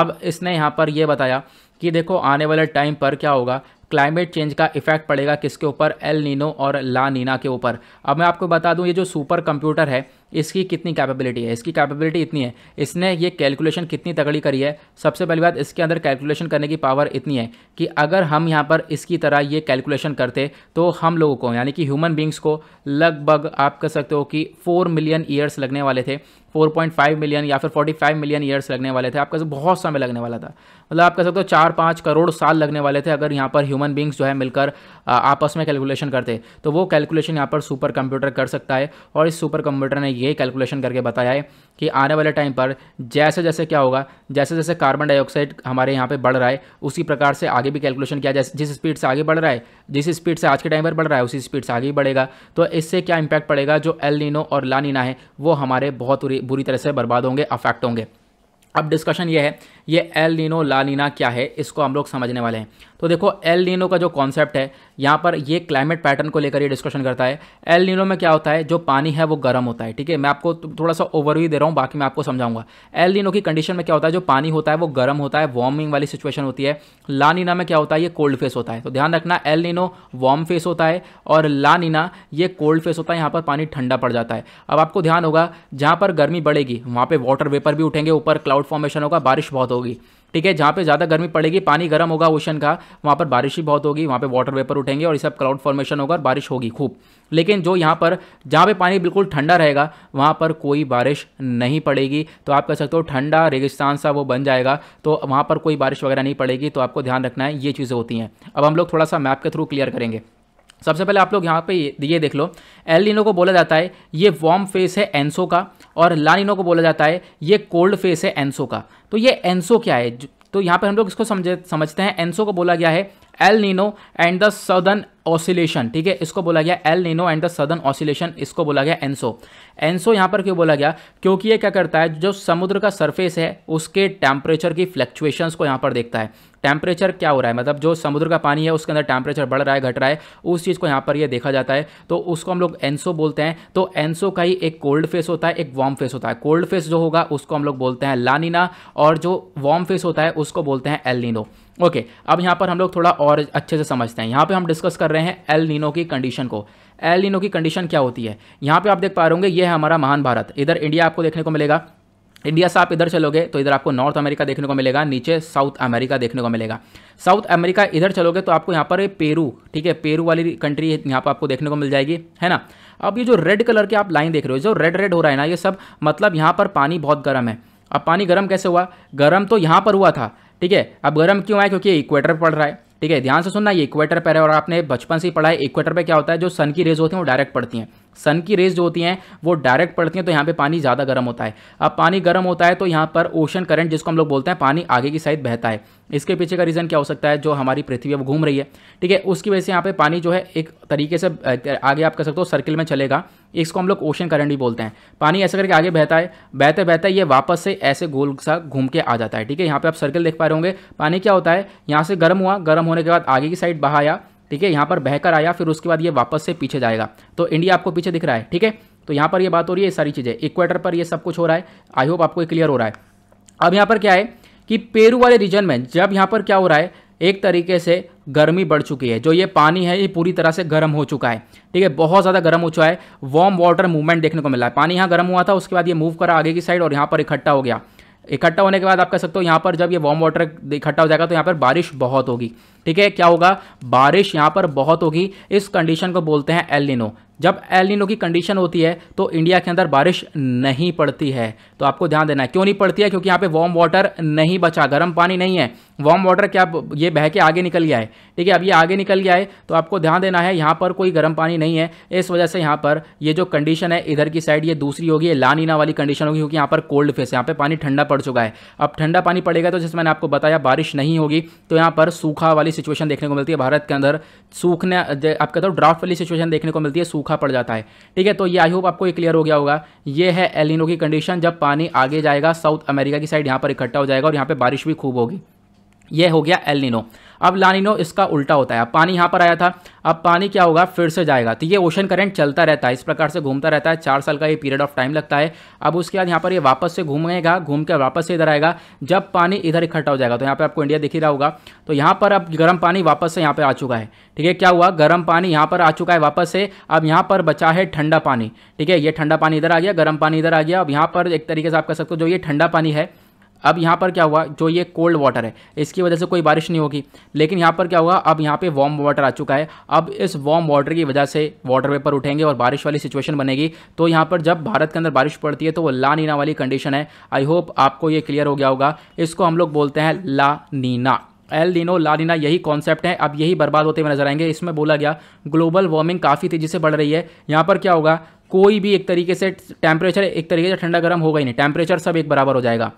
अब इसने यहाँ पर यह बताया कि देखो आने वाले टाइम पर क्या होगा क्लाइमेट चेंज का इफेक्ट पड़ेगा किसके ऊपर एल नीनो और ला नीना के ऊपर अब मैं आपको बता दूं ये जो सुपर कंप्यूटर है इसकी कितनी कैपेबिलिटी है इसकी कैपेबिलिटी इतनी है इसने ये कैलकुलेशन कितनी तगड़ी करी है सबसे पहली बात इसके अंदर कैलकुलेशन करने की पावर इतनी है कि अगर हम यहाँ पर इसकी तरह ये कैलकुलेशन करते तो हम लोगों को यानी कि ह्यूमन बींग्स को लगभग आप कह सकते हो कि फोर मिलियन ईयर्स लगने वाले थे 4.5 मिलियन या फिर 45 मिलियन ईयर्स लगने वाले थे आपका बहुत समय लगने वाला था मतलब आप कह सकते हो चार पाँच करोड़ साल लगने वाले थे अगर यहाँ पर ह्यूमन बींग्स जो है मिलकर आपस में कैलकुलेशन करते तो वो कैलकुलेशन यहाँ पर सुपर कंप्यूटर कर सकता है और इस सुपर कंप्यूटर ने ये कैलकुलेशन करके बताया है कि आने वाले टाइम पर जैसे जैसे क्या होगा जैसे जैसे कार्बन डाइऑक्साइड हमारे यहाँ पर बढ़ रहा है उसी प्रकार से आगे भी कैलकुलेशन किया जाए जिस स्पीड से आगे बढ़ रहा है जिस स्पीड से आज के टाइम पर बढ़ रहा है उसी स्पीड से आगे ही बढ़ेगा तो इससे क्या इम्पैक्ट पड़ेगा जो एल नीनो और लानीना है वो हमारे बहुत बुरी तरह से बर्बाद होंगे अफेक्ट होंगे अब डिस्कशन ये है ये एल नीनो लालिना क्या है इसको हम लोग समझने वाले हैं तो देखो एल नीनो का जो कॉन्सेप्ट है यहाँ पर ये क्लाइमेट पैटर्न को लेकर ये डिस्कशन करता है एल नीनो में क्या होता है जो पानी है वो गर्म होता है ठीक है मैं आपको थोड़ा सा ओवरव्यू दे रहा हूँ बाकी मैं आपको समझाऊंगा एल नीनो की कंडीशन में क्या होता है जो पानी होता है वो गर्म होता है वार्मिंग वाली सिचुएशन होती है लानीना में क्या होता है ये कोल्ड फेस होता है तो ध्यान रखना एल नीनो वार्म फेस होता है और लानीना ये कोल्ड फेस होता है यहाँ पर पानी ठंडा पड़ जाता है अब आपको ध्यान होगा जहाँ पर गर्मी बढ़ेगी वहाँ पर वाटर वेपर भी उठेंगे ऊपर क्लाउड फॉर्मेशन होगा बारिश बहुत बहुत होगी ठीक है जहाँ पे ज़्यादा गर्मी पड़ेगी पानी गर्म होगा ओशन का वहाँ पर बारिश भी बहुत होगी वहाँ पे वाटर वेपर उठेंगे और इस सब क्लाउड फॉर्मेशन होगा और बारिश होगी खूब लेकिन जो यहाँ पर जहाँ पे पानी बिल्कुल ठंडा रहेगा वहाँ पर कोई बारिश नहीं पड़ेगी तो आप कह सकते हो ठंडा रेगिस्तान सा वो बन जाएगा तो वहाँ पर कोई बारिश वगैरह नहीं पड़ेगी तो आपको ध्यान रखना है ये चीज़ें होती हैं अब हम लोग थोड़ा सा मैप के थ्रू क्लियर करेंगे सबसे पहले आप लोग यहाँ पे ये देख लो एल लिनो को बोला जाता है ये वार्म फेस है एनसो का और लानिनो को बोला जाता है ये कोल्ड फेस है एनसो का तो ये एनसो क्या है तो यहाँ पर हम लोग इसको समझ समझते हैं एनसो को बोला गया है El Nino and the southern oscillation ठीक है इसको बोला गया El Nino and the southern oscillation इसको बोला गया एनसो एनसो यहाँ पर क्यों बोला गया क्योंकि ये क्या करता है जो समुद्र का सरफेस है उसके टेम्परेचर की फ्लक्चुएशंस को यहाँ पर देखता है टेम्परेचर क्या हो रहा है मतलब जो समुद्र का पानी है उसके अंदर टेम्परेचर बढ़ रहा है घट रहा है उस चीज़ को यहाँ पर ये यह देखा जाता है तो उसको हम लोग एनसो बोलते हैं तो एनसो का ही एक कोल्ड फेस होता है एक वार्म फेस होता है कोल्ड फेस जो होगा उसको हम लोग बोलते हैं लानिना और जो वार्म फेस होता है उसको बोलते हैं एल नीनो ओके okay, अब यहाँ पर हम लोग थोड़ा और अच्छे से समझते हैं यहाँ पे हम डिस्कस कर रहे हैं एल नीनो की कंडीशन को एल नीनो की कंडीशन क्या होती है यहाँ पे आप देख पा रहे होंगे ये है हमारा महान भारत इधर इंडिया आपको देखने को मिलेगा इंडिया से आप इधर चलोगे तो इधर आपको नॉर्थ अमेरिका देखने को मिलेगा नीचे साउथ अमेरिका देखने को मिलेगा साउथ अमेरिका इधर चलोगे तो आपको यहाँ पर पेरू ठीक है पेरू वाली कंट्री यहाँ पर आपको देखने को मिल जाएगी है ना अब ये जो रेड कलर की आप लाइन देख रहे हो जो रेड रेड हो रहा है ना ये सब मतलब यहाँ पर पानी बहुत गर्म है अब पानी गर्म कैसे हुआ गर्म तो यहाँ पर हुआ था ठीक है अब गर्म क्यों आए क्योंकि इक्वेटर पड़ रहा है ठीक है ध्यान से सुनना ये इक्वेटर पर है और आपने बचपन से ही पढ़ा है इक्वेटर पर क्या होता है जो सन की रेज होती हैं वो डायरेक्ट पड़ती हैं सन की रेज जो होती हैं वो डायरेक्ट पड़ती हैं तो यहाँ पे पानी ज़्यादा गर्म होता है अब पानी गर्म होता है तो यहाँ पर ओशन करंट जिसको हम लोग बोलते हैं पानी आगे की साइड बहता है इसके पीछे का रीज़न क्या हो सकता है जो हमारी पृथ्वी है वो घूम रही है ठीक है उसकी वजह से यहाँ पे पानी जो है एक तरीके से आगे आप कह सकते हो सर्किल में चलेगा इसको हम लोग ओशन करंट भी बोलते हैं पानी ऐसा करके आगे बहता है बहते बहते ये वापस से ऐसे गोल सा घूम के आ जाता है ठीक है यहाँ पे आप सर्किल देख पा रहे होंगे पानी क्या होता है यहाँ से गर्म हुआ गर्म होने के बाद आगे की साइड बहाया ठीक है यहाँ पर बहकर आया फिर उसके बाद ये वापस से पीछे जाएगा तो इंडिया आपको पीछे दिख रहा है ठीक है तो यहाँ पर ये बात हो रही है सारी चीज़ें इक्वेटर पर ये सब कुछ हो रहा है आई होप आपको क्लियर हो रहा है अब यहाँ पर क्या है कि पेरू वाले रीजन में जब यहाँ पर क्या हो रहा है एक तरीके से गर्मी बढ़ चुकी है जो ये पानी है ये पूरी तरह से गर्म हो चुका है ठीक है बहुत ज़्यादा गर्म हो चुका है वार्म वाटर मूवमेंट देखने को मिला है पानी यहाँ गर्म हुआ था उसके बाद ये मूव करा आगे की साइड और यहाँ पर इकट्ठा हो गया इकट्ठा होने के बाद आप कह सकते हो यहाँ पर जब ये वार्म वाटर इकट्ठा हो जाएगा तो यहाँ पर बारिश बहुत होगी ठीक है क्या होगा बारिश यहाँ पर बहुत होगी इस कंडीशन को बोलते हैं एलिनो जब एलिनो की कंडीशन होती है तो इंडिया के अंदर बारिश नहीं पड़ती है तो आपको ध्यान देना है क्यों नहीं पड़ती है क्योंकि यहाँ पे वार्म वाटर नहीं बचा गर्म पानी नहीं है वार्म वाटर क्या ये बह के आगे निकल गया है ठीक है अब ये आगे निकल गया है तो आपको ध्यान देना है यहाँ पर कोई गर्म पानी नहीं है इस वजह से यहाँ पर ये जो कंडीशन है इधर की साइड ये दूसरी होगी लानीना वाली कंडीशन होगी क्योंकि यहाँ पर कोल्ड फेस है यहाँ पर पानी ठंडा पड़ चुका है अब ठंडा पानी पड़ेगा तो जैसे मैंने आपको बताया बारिश नहीं होगी तो यहाँ पर सूखा वाली सिचुएशन देखने को मिलती है भारत के अंदर सूखने आप कहते हो ड्राफ्ट वाली सिचुएशन देखने को मिलती है सूखा सूखा पड़ जाता है ठीक है तो ये आई होप आपको ये क्लियर हो गया होगा ये है एलिनो की कंडीशन जब पानी आगे जाएगा साउथ अमेरिका की साइड यहाँ पर इकट्ठा हो जाएगा और यहाँ पर बारिश भी खूब होगी ये हो गया एलिनो अब लानिनो इसका उल्टा होता है अब पानी यहाँ पर आया था अब पानी क्या होगा फिर से जाएगा तो ये ओशन करंट चलता रहता है इस प्रकार से घूमता रहता है चार साल का ये पीरियड ऑफ टाइम लगता है अब उसके बाद यहाँ पर ये वापस से घूमेगा घूम के वापस से इधर आएगा जब पानी इधर इकट्ठा हो जाएगा तो यहाँ पर आपको इंडिया दिख ही रहा होगा तो यहाँ पर अब गर्म पानी वापस से यहाँ पर आ चुका है ठीक है क्या हुआ गर्म पानी यहाँ पर आ चुका है वापस से अब यहाँ पर बचा है ठंडा पानी ठीक है ये ठंडा पानी इधर आ गया गर्म पानी इधर आ गया अब यहाँ पर एक तरीके से आप कह सकते हो जो ये ठंडा पानी है अब यहाँ पर क्या हुआ जो ये कोल्ड वाटर है इसकी वजह से कोई बारिश नहीं होगी लेकिन यहाँ पर क्या हुआ अब यहाँ पे वार्म वाटर आ चुका है अब इस वार्म वाटर की वजह से वाटर पेपर उठेंगे और बारिश वाली सिचुएशन बनेगी तो यहाँ पर जब भारत के अंदर बारिश पड़ती है तो वो ला नीना वाली कंडीशन है आई होप आपको ये क्लियर हो गया होगा इसको हम लोग बोलते हैं La Nina El Nino La Nina यही कॉन्सेप्ट है अब यही बर्बाद होते हुए नजर आएंगे इसमें बोला गया ग्लोबल वार्मिंग काफ़ी तेज़ी से बढ़ रही है यहाँ पर क्या होगा कोई भी एक तरीके से टेम्परेचर एक तरीके से ठंडा गर्म होगा ही नहीं टेम्परेचर सब एक बराबर हो जाएगा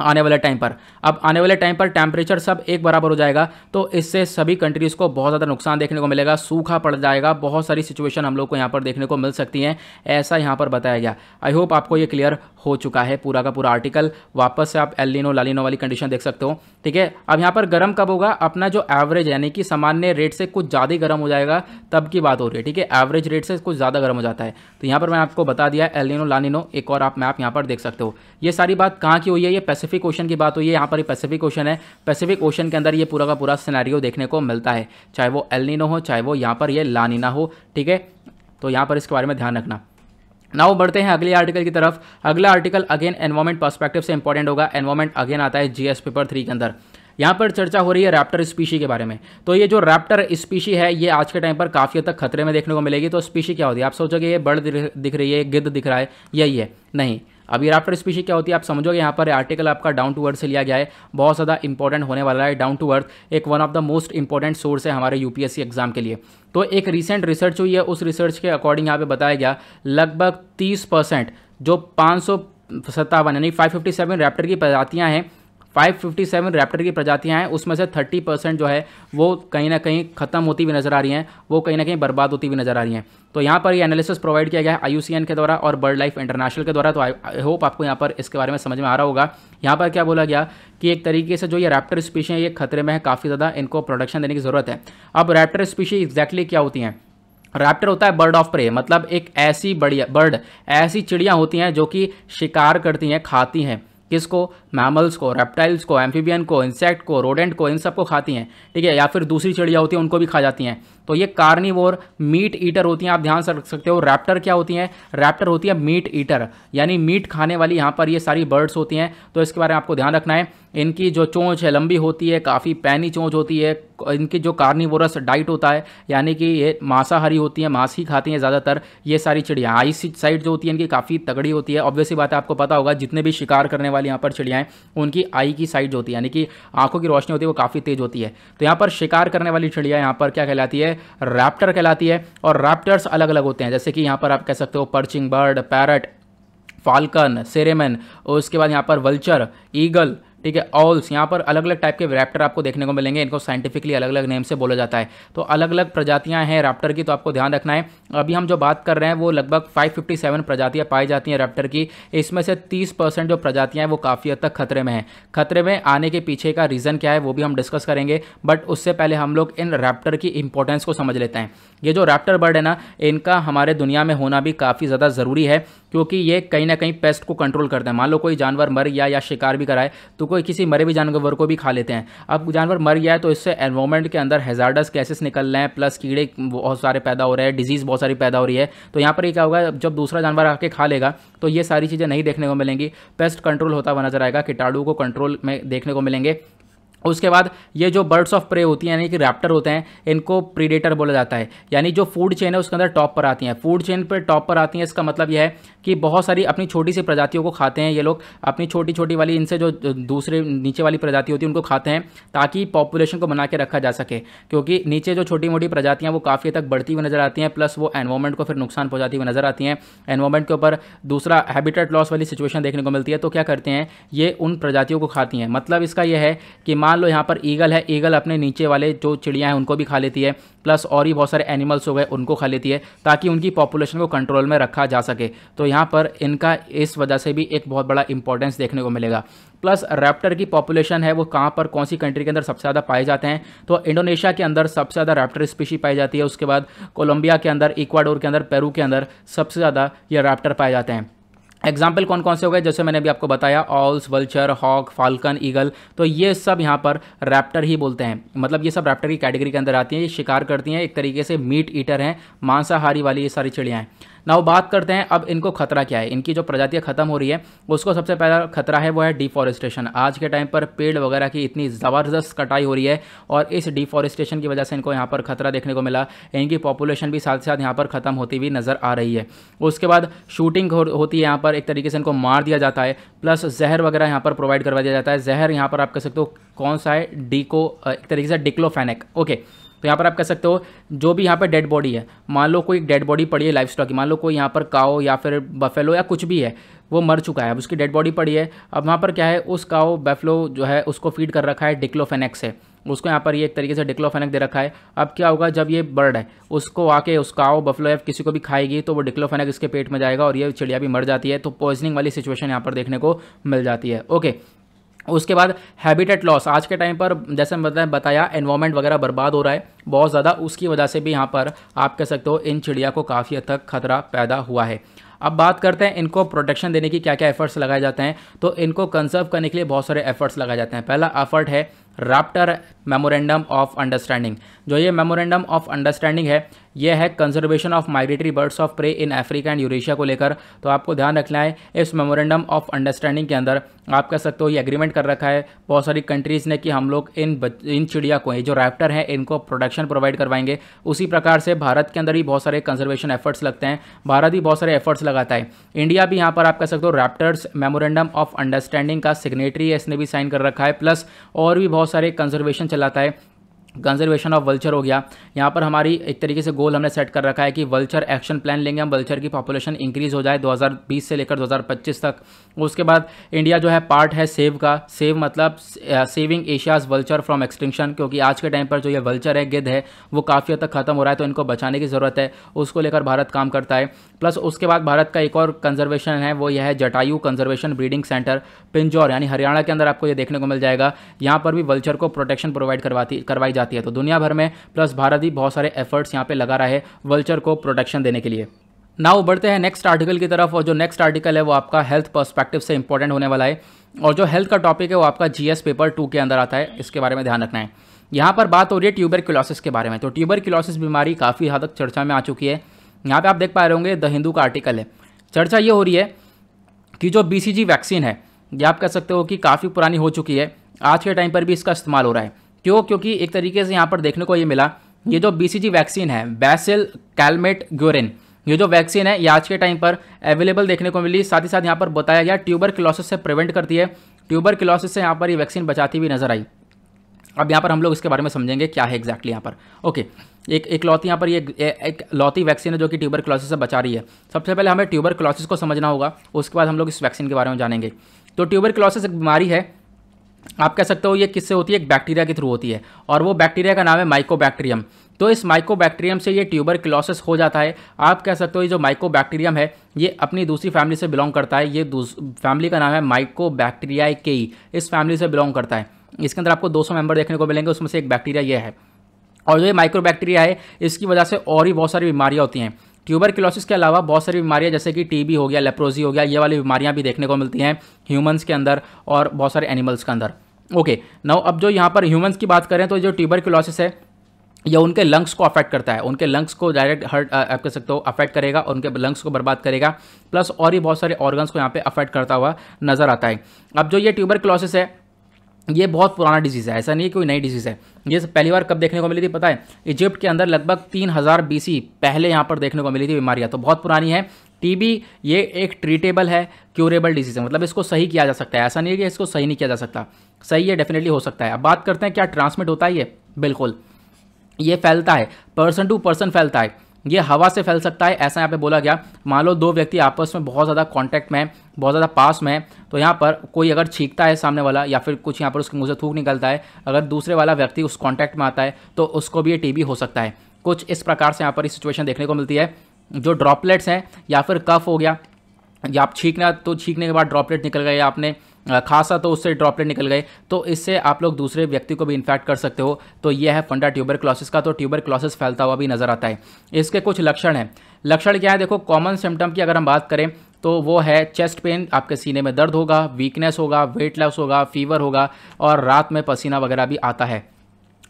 आने वाले टाइम पर अब आने वाले टाइम पर टेम्परेचर सब एक बराबर हो जाएगा तो इससे सभी कंट्रीज़ को बहुत ज़्यादा नुकसान देखने को मिलेगा सूखा पड़ जाएगा बहुत सारी सिचुएशन हम लोग को यहाँ पर देखने को मिल सकती हैं ऐसा यहाँ पर बताया गया आई होप आपको ये क्लियर हो चुका है पूरा का पूरा आर्टिकल वापस से आप एलिनो लालिनो वाली कंडीशन देख सकते हो ठीक है अब यहाँ पर गर्म कब होगा अपना जो एवरेज यानी कि सामान्य रेट से कुछ ज़्यादा ही गर्म हो जाएगा तब की बात हो रही है ठीक है एवरेज रेट से कुछ ज़्यादा गर्म हो जाता है तो यहाँ पर मैं आपको बता दिया एलिनो लालिनो एक और आप मैप यहाँ पर देख सकते हो ये सारी बात कहाँ की हुई है ये पैसे पैसिफिक ओशन की बात हो है यहाँ पर पैसिफिक ओशन है पैसिफिक ओशन के अंदर ये पूरा का पूरा सिनेरियो देखने को मिलता है चाहे वो एलनिनो हो चाहे वो यहाँ पर ये लानिना हो ठीक है तो यहाँ पर इसके बारे में ध्यान रखना नाउ बढ़ते हैं अगले आर्टिकल की तरफ अगला आर्टिकल अगेन एनवायरमेंट पर्सपेक्टिव से इंपॉर्टेंट होगा एनवायरमेंट अगेन आता है जीएस पेपर थ्री के अंदर यहाँ पर चर्चा हो रही है रैप्टर स्पीशी के बारे में तो ये जो रैप्टर स्पीशी है ये आज के टाइम पर काफ़ी हद तक खतरे में देखने को मिलेगी तो स्पीशी क्या होती है आप सोचोगे ये बर्ड दिख रही है गिद्ध दिख रहा है यही है नहीं अब ये राफ्टर स्पीशी क्या होती है आप समझोगे यहाँ पर आर्टिकल आपका डाउन टू अर्थ से लिया गया है बहुत ज़्यादा इंपॉर्टेंट होने वाला है डाउन टू अर्थ एक one of the most important source है हमारे यूपीएससी एग्जाम के लिए तो एक रिसेंट रिसर्च हुई है उस रिसर्च के अकॉर्डिंग यहाँ पे बताया गया लगभग तीस परसेंट जो पाँच सौ सत्तावन यानी फाइव फिफ्टी सेवन रैप्टर की प्रजातियाँ हैं 557 रैप्टर की प्रजातियां हैं उसमें से 30 परसेंट जो है वो कहीं ना कहीं खत्म होती हुई नजर आ रही हैं वो कहीं ना कहीं बर्बाद होती हुई नजर आ रही हैं तो यहाँ पर ये एनालिसिस प्रोवाइड किया गया है आई के द्वारा और बर्ड लाइफ इंटरनेशनल के द्वारा तो आई होप आपको यहाँ पर इसके बारे में समझ में आ रहा होगा यहाँ पर क्या बोला गया कि एक तरीके से जो ये रैप्टर स्पीशी है ये खतरे में है काफ़ी ज़्यादा इनको प्रोडक्शन देने की ज़रूरत है अब रैप्टर स्पीशी एग्जैक्टली क्या होती हैं रैप्टर होता है बर्ड ऑफ प्रे मतलब एक ऐसी बढ़िया बर्ड ऐसी चिड़िया होती हैं जो कि शिकार करती हैं खाती हैं किसको मैमल्स को रेप्टाइल्स को एम्फीबियन को इंसेक्ट को रोडेंट को इन सबको खाती हैं ठीक है या फिर दूसरी चिड़िया होती है उनको भी खा जाती हैं तो ये कार्निवोर मीट ईटर होती हैं आप ध्यान से रख सकते हो रैप्टर क्या होती हैं रैप्टर होती है मीट ईटर यानी मीट खाने वाली यहाँ पर ये सारी बर्ड्स होती हैं तो इसके बारे में आपको ध्यान रखना है इनकी जो चोंच है लंबी होती है काफ़ी पैनी चोंच होती है इनकी जो कार्निवोरस डाइट होता है यानी कि ये मांसाहारी होती है मांस ही खाती हैं ज़्यादातर ये सारी चिड़ियाँ आई साइड जो होती है इनकी काफ़ी तगड़ी होती है ऑब्वियसली बात है आपको पता होगा जितने भी शिकार करने वाली यहाँ पर चिड़ियाँ उनकी आई की साइड जो होती है यानी कि आंखों की रोशनी होती है वो काफ़ी तेज होती है तो यहाँ पर शिकार करने वाली चिड़िया यहाँ पर क्या कहलाती है रैप्टर कहलाती है और रैप्टर्स अलग अलग होते हैं जैसे कि यहाँ पर आप कह सकते हो पर्चिंग बर्ड पैरट फाल्कन सेरेमन और उसके बाद यहाँ पर वल्चर ईगल ठीक है ऑल्स यहाँ पर अलग अलग टाइप के रैप्टर आपको देखने को मिलेंगे इनको साइंटिफिकली अलग अलग नेम से बोला जाता है तो अलग अलग प्रजातियाँ हैं रैप्टर की तो आपको ध्यान रखना है अभी हम जो बात कर रहे हैं वो लगभग 557 प्रजातियाँ पाई जाती हैं रैप्टर की इसमें से 30 परसेंट जो प्रजातियाँ हैं वो काफ़ी हद तक खतरे में हैं खतरे में आने के पीछे का रीज़न क्या है वो भी हम डिस्कस करेंगे बट उससे पहले हम लोग इन रैप्टर की इंपॉर्टेंस को समझ लेते हैं ये जो रैप्टर बर्ड है ना इनका हमारे दुनिया में होना भी काफ़ी ज़्यादा ज़रूरी है क्योंकि ये कहीं ना कहीं पेस्ट को कंट्रोल करता है मान लो कोई जानवर मर गया या शिकार भी कराए तो को किसी मरे भी जानवर को भी खा लेते हैं अब जानवर मर गया है तो इससे एनवायरमेंट के अंदर हेजार्डस कैसेस निकल रहे हैं प्लस कीड़े बहुत सारे पैदा हो रहे हैं डिजीज़ बहुत सारी पैदा हो रही है तो यहाँ पर ये क्या होगा जब दूसरा जानवर आके खा लेगा तो ये सारी चीज़ें नहीं देखने को मिलेंगी पेस्ट कंट्रोल होता हुआ नजर आएगा कीटाणु को कंट्रोल में देखने को मिलेंगे उसके बाद ये जो बर्ड्स ऑफ प्रे होती हैं यानी कि रैप्टर होते हैं इनको प्रीडेटर बोला जाता है यानी जो फूड चेन है उसके अंदर टॉप पर आती हैं फूड चेन पर टॉप पर आती हैं इसका मतलब यह है कि बहुत सारी अपनी छोटी सी प्रजातियों को खाते हैं ये लोग अपनी छोटी छोटी वाली इनसे जो दूसरे नीचे वाली प्रजाति होती है उनको खाते हैं ताकि पॉपुलेशन को बना के रखा जा सके क्योंकि नीचे जो छोटी मोटी प्रजातियाँ वो काफ़ी तक बढ़ती हुई नज़र आती हैं प्लस वो एनवायरमेंट को फिर नुकसान पहुँचाती हुई नज़र आती हैं एनवायरमेंट के ऊपर दूसरा हैबिटेट लॉस वाली सिचुएशन देखने को मिलती है तो क्या करते हैं ये उन प्रजातियों को खाती हैं मतलब इसका यह है कि मान मान लो यहाँ पर ईगल है ईगल अपने नीचे वाले जो चिड़िया हैं उनको भी खा लेती है प्लस और ही बहुत सारे एनिमल्स हो गए उनको खा लेती है ताकि उनकी पॉपुलेशन को कंट्रोल में रखा जा सके तो यहाँ पर इनका इस वजह से भी एक बहुत बड़ा इंपॉर्टेंस देखने को मिलेगा प्लस रैप्टर की पॉपुलेशन है वो कहाँ पर कौन सी कंट्री के अंदर सबसे ज़्यादा पाए जाते हैं तो इंडोनेशिया के अंदर सबसे ज़्यादा रैप्टर स्पीशी पाई जाती है उसके बाद कोलंबिया के अंदर इक्वाडोर के अंदर पेरू के अंदर सबसे ज़्यादा ये रैप्टर पाए जाते हैं एग्जाम्पल कौन कौन से हो गए जैसे मैंने अभी आपको बताया owls vulture hawk falcon eagle तो ये सब यहाँ पर रैप्टर ही बोलते हैं मतलब ये सब रैप्टर की कैटेगरी के अंदर आती हैं ये शिकार करती हैं एक तरीके से मीट ईटर हैं मांसाहारी वाली ये सारी चिड़ियाँ हैं ना बात करते हैं अब इनको खतरा क्या है इनकी जो प्रजातियाँ खत्म हो रही है उसको सबसे पहला खतरा है वो है डिफॉरेस्टेशन आज के टाइम पर पेड़ वगैरह की इतनी ज़बरदस्त कटाई हो रही है और इस डिफॉरेस्टेशन की वजह से इनको यहाँ पर खतरा देखने को मिला इनकी पॉपुलेशन भी साथ साथ यहाँ पर ख़त्म होती हुई नज़र आ रही है उसके बाद शूटिंग होती है यहाँ पर एक तरीके से इनको मार दिया जाता है प्लस जहर वगैरह यहाँ पर प्रोवाइड करवा दिया जाता है जहर यहाँ पर आप कह सकते हो कौन सा है डीको एक तरीके से डिक्लोफेनिक ओके okay. तो यहाँ पर आप कह सकते हो जो भी यहाँ पर डेड बॉडी है मान लो कोई डेड बॉडी पड़ी है लाइफ स्टॉक की मान लो कोई यहाँ पर काओ या फिर बफेलो या कुछ भी है वो मर चुका है अब उसकी डेड बॉडी पड़ी है अब वहाँ पर क्या है उस काओ बफेलो जो है उसको फीड कर रखा है डिक्लोफेनेक्स है उसको यहाँ पर ये एक तरीके से डिक्लोफेनेक दे रखा है अब क्या होगा जब ये बर्ड है उसको आके उस काओ बफलो या किसी को भी खाएगी तो वो डिक्लोफेनेक इसके पेट में जाएगा और ये चिड़िया भी मर जाती है तो पॉइजनिंग वाली सिचुएशन यहाँ पर देखने को मिल जाती है ओके उसके बाद हैबिटेट लॉस आज के टाइम पर जैसे मैंने बताया एनवायरमेंट वगैरह बर्बाद हो रहा है बहुत ज़्यादा उसकी वजह से भी यहाँ पर आप कह सकते हो इन चिड़िया को काफ़ी हद तक खतरा पैदा हुआ है अब बात करते हैं इनको प्रोटेक्शन देने की क्या क्या एफर्ट्स लगाए जाते हैं तो इनको कंजर्व करने के लिए बहुत सारे एफर्ट्स लगाए जाते हैं पहला एफर्ट है राप्टर मेमोरेंडम ऑफ अंडरस्टैंडिंग जो ये मेमोरेंडम ऑफ अंडरस्टैंडिंग है ये है conservation of migratory birds of prey in Africa and Eurasia को लेकर तो आपको ध्यान रखना है इस मेमोरेंडम ऑफ अंडरस्टैंडिंग के अंदर आप कह सकते हो ये एग्रीमेंट कर रखा है बहुत सारी कंट्रीज़ ने कि हम लोग इन इन चिड़िया को जो रैप्टर हैं इनको प्रोडक्शन प्रोवाइड करवाएंगे उसी प्रकार से भारत के अंदर भी बहुत सारे कंजर्वेशन एफर्ट्स लगते हैं भारत ही बहुत सारे एफर्ट्स लगाता है इंडिया भी यहाँ पर आप कह सकते हो रैप्टर्स मेमोरेंडम ऑफ अंडरस्टैंडिंग का सिग्नेटरी इसने भी साइन कर रखा है प्लस और भी बहुत बहुत सारे कंजर्वेशन चलाता है कंजर्वेशन ऑफ वल्चर हो गया यहाँ पर हमारी एक तरीके से गोल हमने सेट कर रखा है कि वल्चर एक्शन प्लान लेंगे हम वल्चर की पॉपुलेशन इंक्रीज हो जाए 2020 से लेकर 2025 तक उसके बाद इंडिया जो है पार्ट है सेव का सेव मतलब saving Asia's vulture from extinction क्योंकि आज के टाइम पर जो ये वल्चर है गिद्ध है वो काफ़ी हद तक खत्म हो रहा है तो इनको बचाने की ज़रूरत है उसको लेकर भारत काम करता है प्लस उसके बाद भारत का एक और कंजर्वेशन है वो यह है Jatayu conservation breeding centre Pinjore यानी हरियाणा के अंदर आपको ये देखने को मिल जाएगा यहाँ पर भी वल्चर को प्रोटेक्शन प्रोवाइड करवाती करवाई जाती जाती है तो दुनिया भर में प्लस भारत भी बहुत सारे एफर्ट्स यहाँ पे लगा रहा है वल्चर को प्रोटेक्शन देने के लिए नाउ बढ़ते हैं नेक्स्ट आर्टिकल की तरफ और जो नेक्स्ट आर्टिकल है वो आपका हेल्थ पर्सपेक्टिव से इंपॉर्टेंट होने वाला है और जो हेल्थ का टॉपिक है वो आपका जीएस पेपर टू के अंदर आता है इसके बारे में ध्यान रखना है यहाँ पर बात हो रही है ट्यूबर के बारे में तो ट्यूबर बीमारी काफ़ी हद तक चर्चा में आ चुकी है यहाँ पर आप देख पा रहे होंगे द हिंदू का आर्टिकल है चर्चा ये हो रही है कि जो बी वैक्सीन है ये आप कह सकते हो कि काफ़ी पुरानी हो चुकी है आज के टाइम पर भी इसका इस्तेमाल हो रहा है क्यों क्योंकि एक तरीके से यहाँ पर देखने को ये मिला ये जो बीसीजी वैक्सीन है बैसिल कैलमेट ग्योरिन ये जो वैक्सीन है ये आज के टाइम पर अवेलेबल देखने को मिली साथ ही साथ यहाँ पर बताया गया ट्यूबर क्लॉसिस से प्रिवेंट करती है ट्यूबर क्लॉसिस से यहाँ पर ये वैक्सीन बचाती हुई नजर आई अब यहाँ पर हम लोग इसके बारे में समझेंगे क्या है एक्जैक्टली यहाँ पर ओके एक एक लौती यहाँ पर ये एक लौती वैक्सीन है जो कि ट्यूबर क्लॉसिस से बचा रही है सबसे पहले हमें ट्यूबर क्लॉसिस को समझना होगा उसके बाद हम लोग इस वैक्सीन के बारे में जानेंगे तो ट्यूबर क्लॉसिस एक बीमारी है आप कह सकते हो ये किससे होती है एक बैक्टीरिया के थ्रू होती है और वो बैक्टीरिया का नाम है माइकोबैक्टीरियम तो इस माइकोबैक्टीरियम से ये ट्यूबर क्लॉसिस हो जाता है आप कह सकते हो ये जो माइकोबैक्टीरियम है ये अपनी दूसरी फैमिली से बिलोंग करता है ये फैमिली का नाम है माइको केई इस फैमिली से बिलोंग करता है इसके अंदर आपको 200 मेंबर देखने को मिलेंगे उसमें से एक बैक्टीरिया ये है और जो ये माइक्रो बैक्टीरिया है इसकी वजह से और भी बहुत सारी बीमारियाँ होती हैं ट्यूबरक्लोसिस के अलावा बहुत सारी बीमारियाँ जैसे कि टीबी हो गया लेप्रोजी हो गया ये वाली बीमारियाँ भी देखने को मिलती हैं ह्यूमन्स के अंदर और बहुत सारे एनिमल्स के अंदर ओके नाउ अब जो यहाँ पर ह्यूमन्स की बात करें तो जो ट्यूबरक्लोसिस है यह उनके लंग्स को अफेक्ट करता है उनके लंग्स को डायरेक्ट हर्ट आप कह सकते हो अफेक्ट करेगा और उनके लंग्स को बर्बाद करेगा प्लस और भी बहुत सारे ऑर्गन्स को यहाँ पे अफेक्ट करता हुआ नजर आता है अब जो ये ट्यूबर क्लॉसिस है ये बहुत पुराना डिजीज़ है ऐसा नहीं कोई नई डिजीज़ है ये सब पहली बार कब देखने को मिली थी पता है इजिप्ट के अंदर लगभग तीन हज़ार बीसी पहले यहाँ पर देखने को मिली थी बीमारियाँ तो बहुत पुरानी है टीबी ये एक ट्रीटेबल है क्यूरेबल डिजीज़ है मतलब इसको सही किया जा सकता है ऐसा नहीं है कि इसको सही नहीं किया जा सकता सही है डेफिनेटली हो सकता है अब बात करते हैं क्या ट्रांसमिट होता है ये बिल्कुल ये फैलता है पर्सन टू पर्सन फैलता है ये हवा से फैल सकता है ऐसा यहाँ पे बोला गया मान लो दो व्यक्ति आपस में बहुत ज़्यादा कॉन्टैक्ट में है बहुत ज़्यादा पास में है तो यहाँ पर कोई अगर छींकता है सामने वाला या फिर कुछ यहाँ पर उसके मुँह से थूक निकलता है अगर दूसरे वाला व्यक्ति उस कॉन्टैक्ट में आता है तो उसको भी ये टीबी हो सकता है कुछ इस प्रकार से यहाँ पर सिचुएशन देखने को मिलती है जो ड्रॉपलेट्स हैं या फिर कफ हो गया या आप छींकना तो छींकने के बाद ड्रॉपलेट निकल गए या आपने खासा तो उससे ड्रॉपलेट निकल गए तो इससे आप लोग दूसरे व्यक्ति को भी इन्फेक्ट कर सकते हो तो यह है फंडा ट्यूबर क्लॉसिस का तो ट्यूबर क्लॉसिस फैलता हुआ भी नजर आता है इसके कुछ लक्षण हैं लक्षण क्या है देखो कॉमन सिम्टम की अगर हम बात करें तो वो है चेस्ट पेन आपके सीने में दर्द होगा वीकनेस होगा वेट लॉस होगा फीवर होगा और रात में पसीना वगैरह भी आता है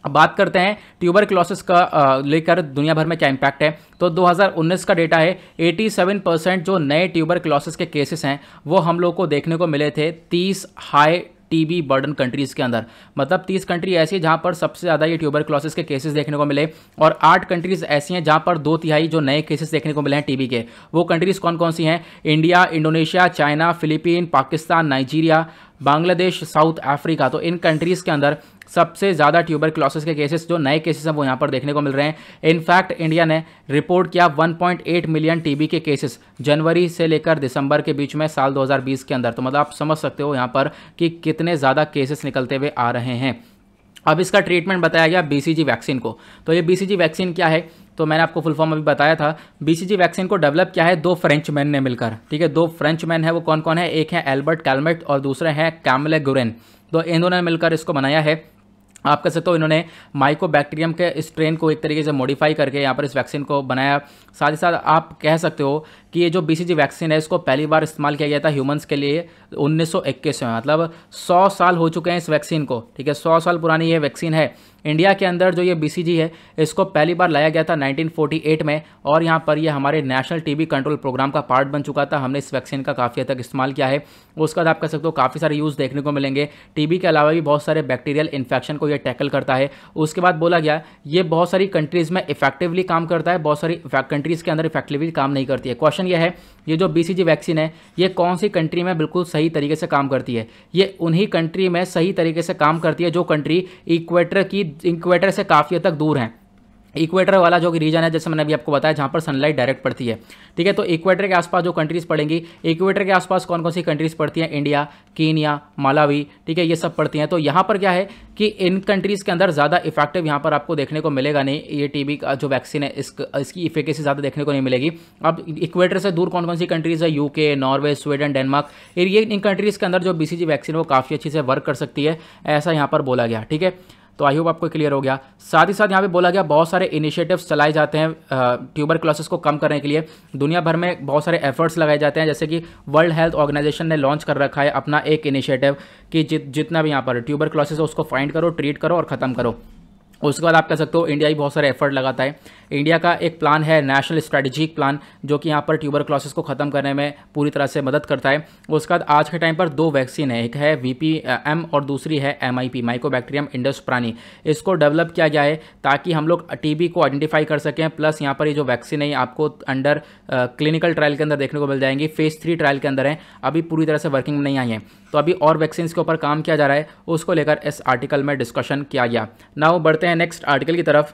अब बात करते हैं ट्यूबर क्लॉसिस का लेकर दुनिया भर में क्या इम्पैक्ट है तो 2019 का डेटा है 87 परसेंट जो नए ट्यूबर क्लॉसिस के केसेस हैं वो हम लोग को देखने को मिले थे 30 हाई टीबी बर्डन कंट्रीज़ के अंदर मतलब तीस कंट्री ऐसी है जहाँ पर सबसे ज़्यादा ये ट्यूबर क्लॉसिस के केसेस देखने को मिले और आठ कंट्रीज़ ऐसी हैं जहाँ पर दो तिहाई जो नए केसेस देखने को मिले हैं टीबी के वो कंट्रीज़ कौन कौन सी हैं India Indonesia China Philippine Pakistan Nigeria Bangladesh South Africa तो इन कंट्रीज़ के अंदर सबसे ज़्यादा ट्यूबर क्लॉसिस के केसेस जो नए केसेस हैं वो यहाँ पर देखने को मिल रहे हैं इनफैक्ट इंडिया ने रिपोर्ट किया 1.8 मिलियन टीबी के केसेस जनवरी से लेकर दिसंबर के बीच में साल 2020 के अंदर तो मतलब आप समझ सकते हो यहाँ पर कि कितने ज़्यादा केसेस निकलते हुए आ रहे हैं अब इसका ट्रीटमेंट बताया गया बी वैक्सीन को तो ये बी वैक्सीन क्या है तो मैंने आपको फुल फॉर्म अभी बताया था बीसीजी वैक्सीन को डेवलप किया है दो फ्रेंच मैन ने मिलकर ठीक है दो फ्रेंच मैन है वो कौन कौन है एक है एल्बर्ट कैलमेट और दूसरे हैं कैमले गुरेन तो इन दोनों ने मिलकर इसको बनाया है आप कह सकते हो तो इन्होंने माइकोबैक्टीरियम के इस ट्रेन को एक तरीके से मॉडिफाई करके यहाँ पर इस वैक्सीन को बनाया साथ ही साथ आप कह सकते हो कि ये जो बीसीजी वैक्सीन है इसको पहली बार इस्तेमाल किया गया था ह्यूमंस के लिए 1921 में मतलब 100 साल हो चुके हैं इस वैक्सीन को ठीक है 100 साल पुरानी ये वैक्सीन है इंडिया के अंदर जो ये बीसीजी है इसको पहली बार लाया गया था 1948 में और यहाँ पर ये हमारे नेशनल टीबी कंट्रोल प्रोग्राम का पार्ट बन चुका था हमने इस वैक्सीन का काफ़ी हद तक इस्तेमाल किया है उसके बाद आप कह सकते हो काफ़ी सारे यूज़ देखने को मिलेंगे टीबी के अलावा भी बहुत सारे बैक्टीरियल इन्फेक्शन को ये टैकल करता है उसके बाद बोला गया ये बहुत सारी कंट्रीज़ में इफेक्टिवली काम करता है बहुत सारी कंट्रीज़ के अंदर इफेक्टिवली काम नहीं करती है क्वेश्चन ये है ये जो बी वैक्सीन है ये कौन सी कंट्री में बिल्कुल सही तरीके से काम करती है ये उन्हीं कंट्री में सही तरीके से काम करती है जो कंट्री इक्वेटर की इक्वेटर से काफ़ी हद तक दूर हैं इक्वेटर वाला जो कि रीजन है जैसे मैंने अभी आपको बताया जहाँ पर सनलाइट डायरेक्ट पड़ती है ठीक है तो इक्वेटर के आसपास जो कंट्रीज़ पड़ेंगी इक्वेटर के आसपास कौन कौन सी कंट्रीज़ पड़ती हैं इंडिया कीनिया मालावी ठीक है ये सब पड़ती हैं तो यहाँ पर क्या है कि इन कंट्रीज़ के अंदर ज़्यादा इफेक्टिव यहाँ पर आपको देखने को मिलेगा नहीं ये टीबी का जो वैक्सीन है इस, इसकी इफिकेसी ज़्यादा देखने को नहीं मिलेगी अब इक्वेटर से दूर कौन कौन सी कंट्रीज़ है यूके नॉर्वे स्वीडन डेनमार्क ये इन कंट्रीज़ के अंदर जो बी वैक्सीन वो काफ़ी अच्छी से वर्क कर सकती है ऐसा यहाँ पर बोला गया ठीक है तो आई होप आपको क्लियर हो गया साथ ही साथ यहाँ पे बोला गया बहुत सारे इनिशिएटिव्स चलाए जाते हैं ट्यूबर क्लासेस को कम करने के लिए दुनिया भर में बहुत सारे एफर्ट्स लगाए जाते हैं जैसे कि वर्ल्ड हेल्थ ऑर्गेनाइजेशन ने लॉन्च कर रखा है अपना एक इनिशिएटिव कि जित जितना भी यहाँ पर ट्यूबर क्लासेस है उसको फाइंड करो ट्रीट करो और ख़त्म करो उसके बाद आप कह सकते हो इंडिया ही बहुत सारे एफर्ट लगाता है इंडिया का एक प्लान है नेशनल स्ट्रेटेजिक प्लान जो कि यहाँ पर ट्यूबर क्लॉसिस को ख़त्म करने में पूरी तरह से मदद करता है उसके बाद आज के टाइम पर दो वैक्सीन है एक है वी पी एम और दूसरी है एम आई पी माइकोबैक्टीरियम प्राणी इसको डेवलप किया गया है ताकि हम लोग टी बी को आइडेंटिफाई कर सकें प्लस यहाँ पर ये जो वैक्सीन है आपको अंडर क्लिनिकल ट्रायल के अंदर देखने को मिल जाएंगी फेज़ थ्री ट्रायल के अंदर हैं अभी पूरी तरह से वर्किंग नहीं आई है तो अभी और वैक्सीन के ऊपर काम किया जा रहा है उसको लेकर इस आर्टिकल में डिस्कशन किया गया ना वो बढ़ते हैं नेक्स्ट आर्टिकल की तरफ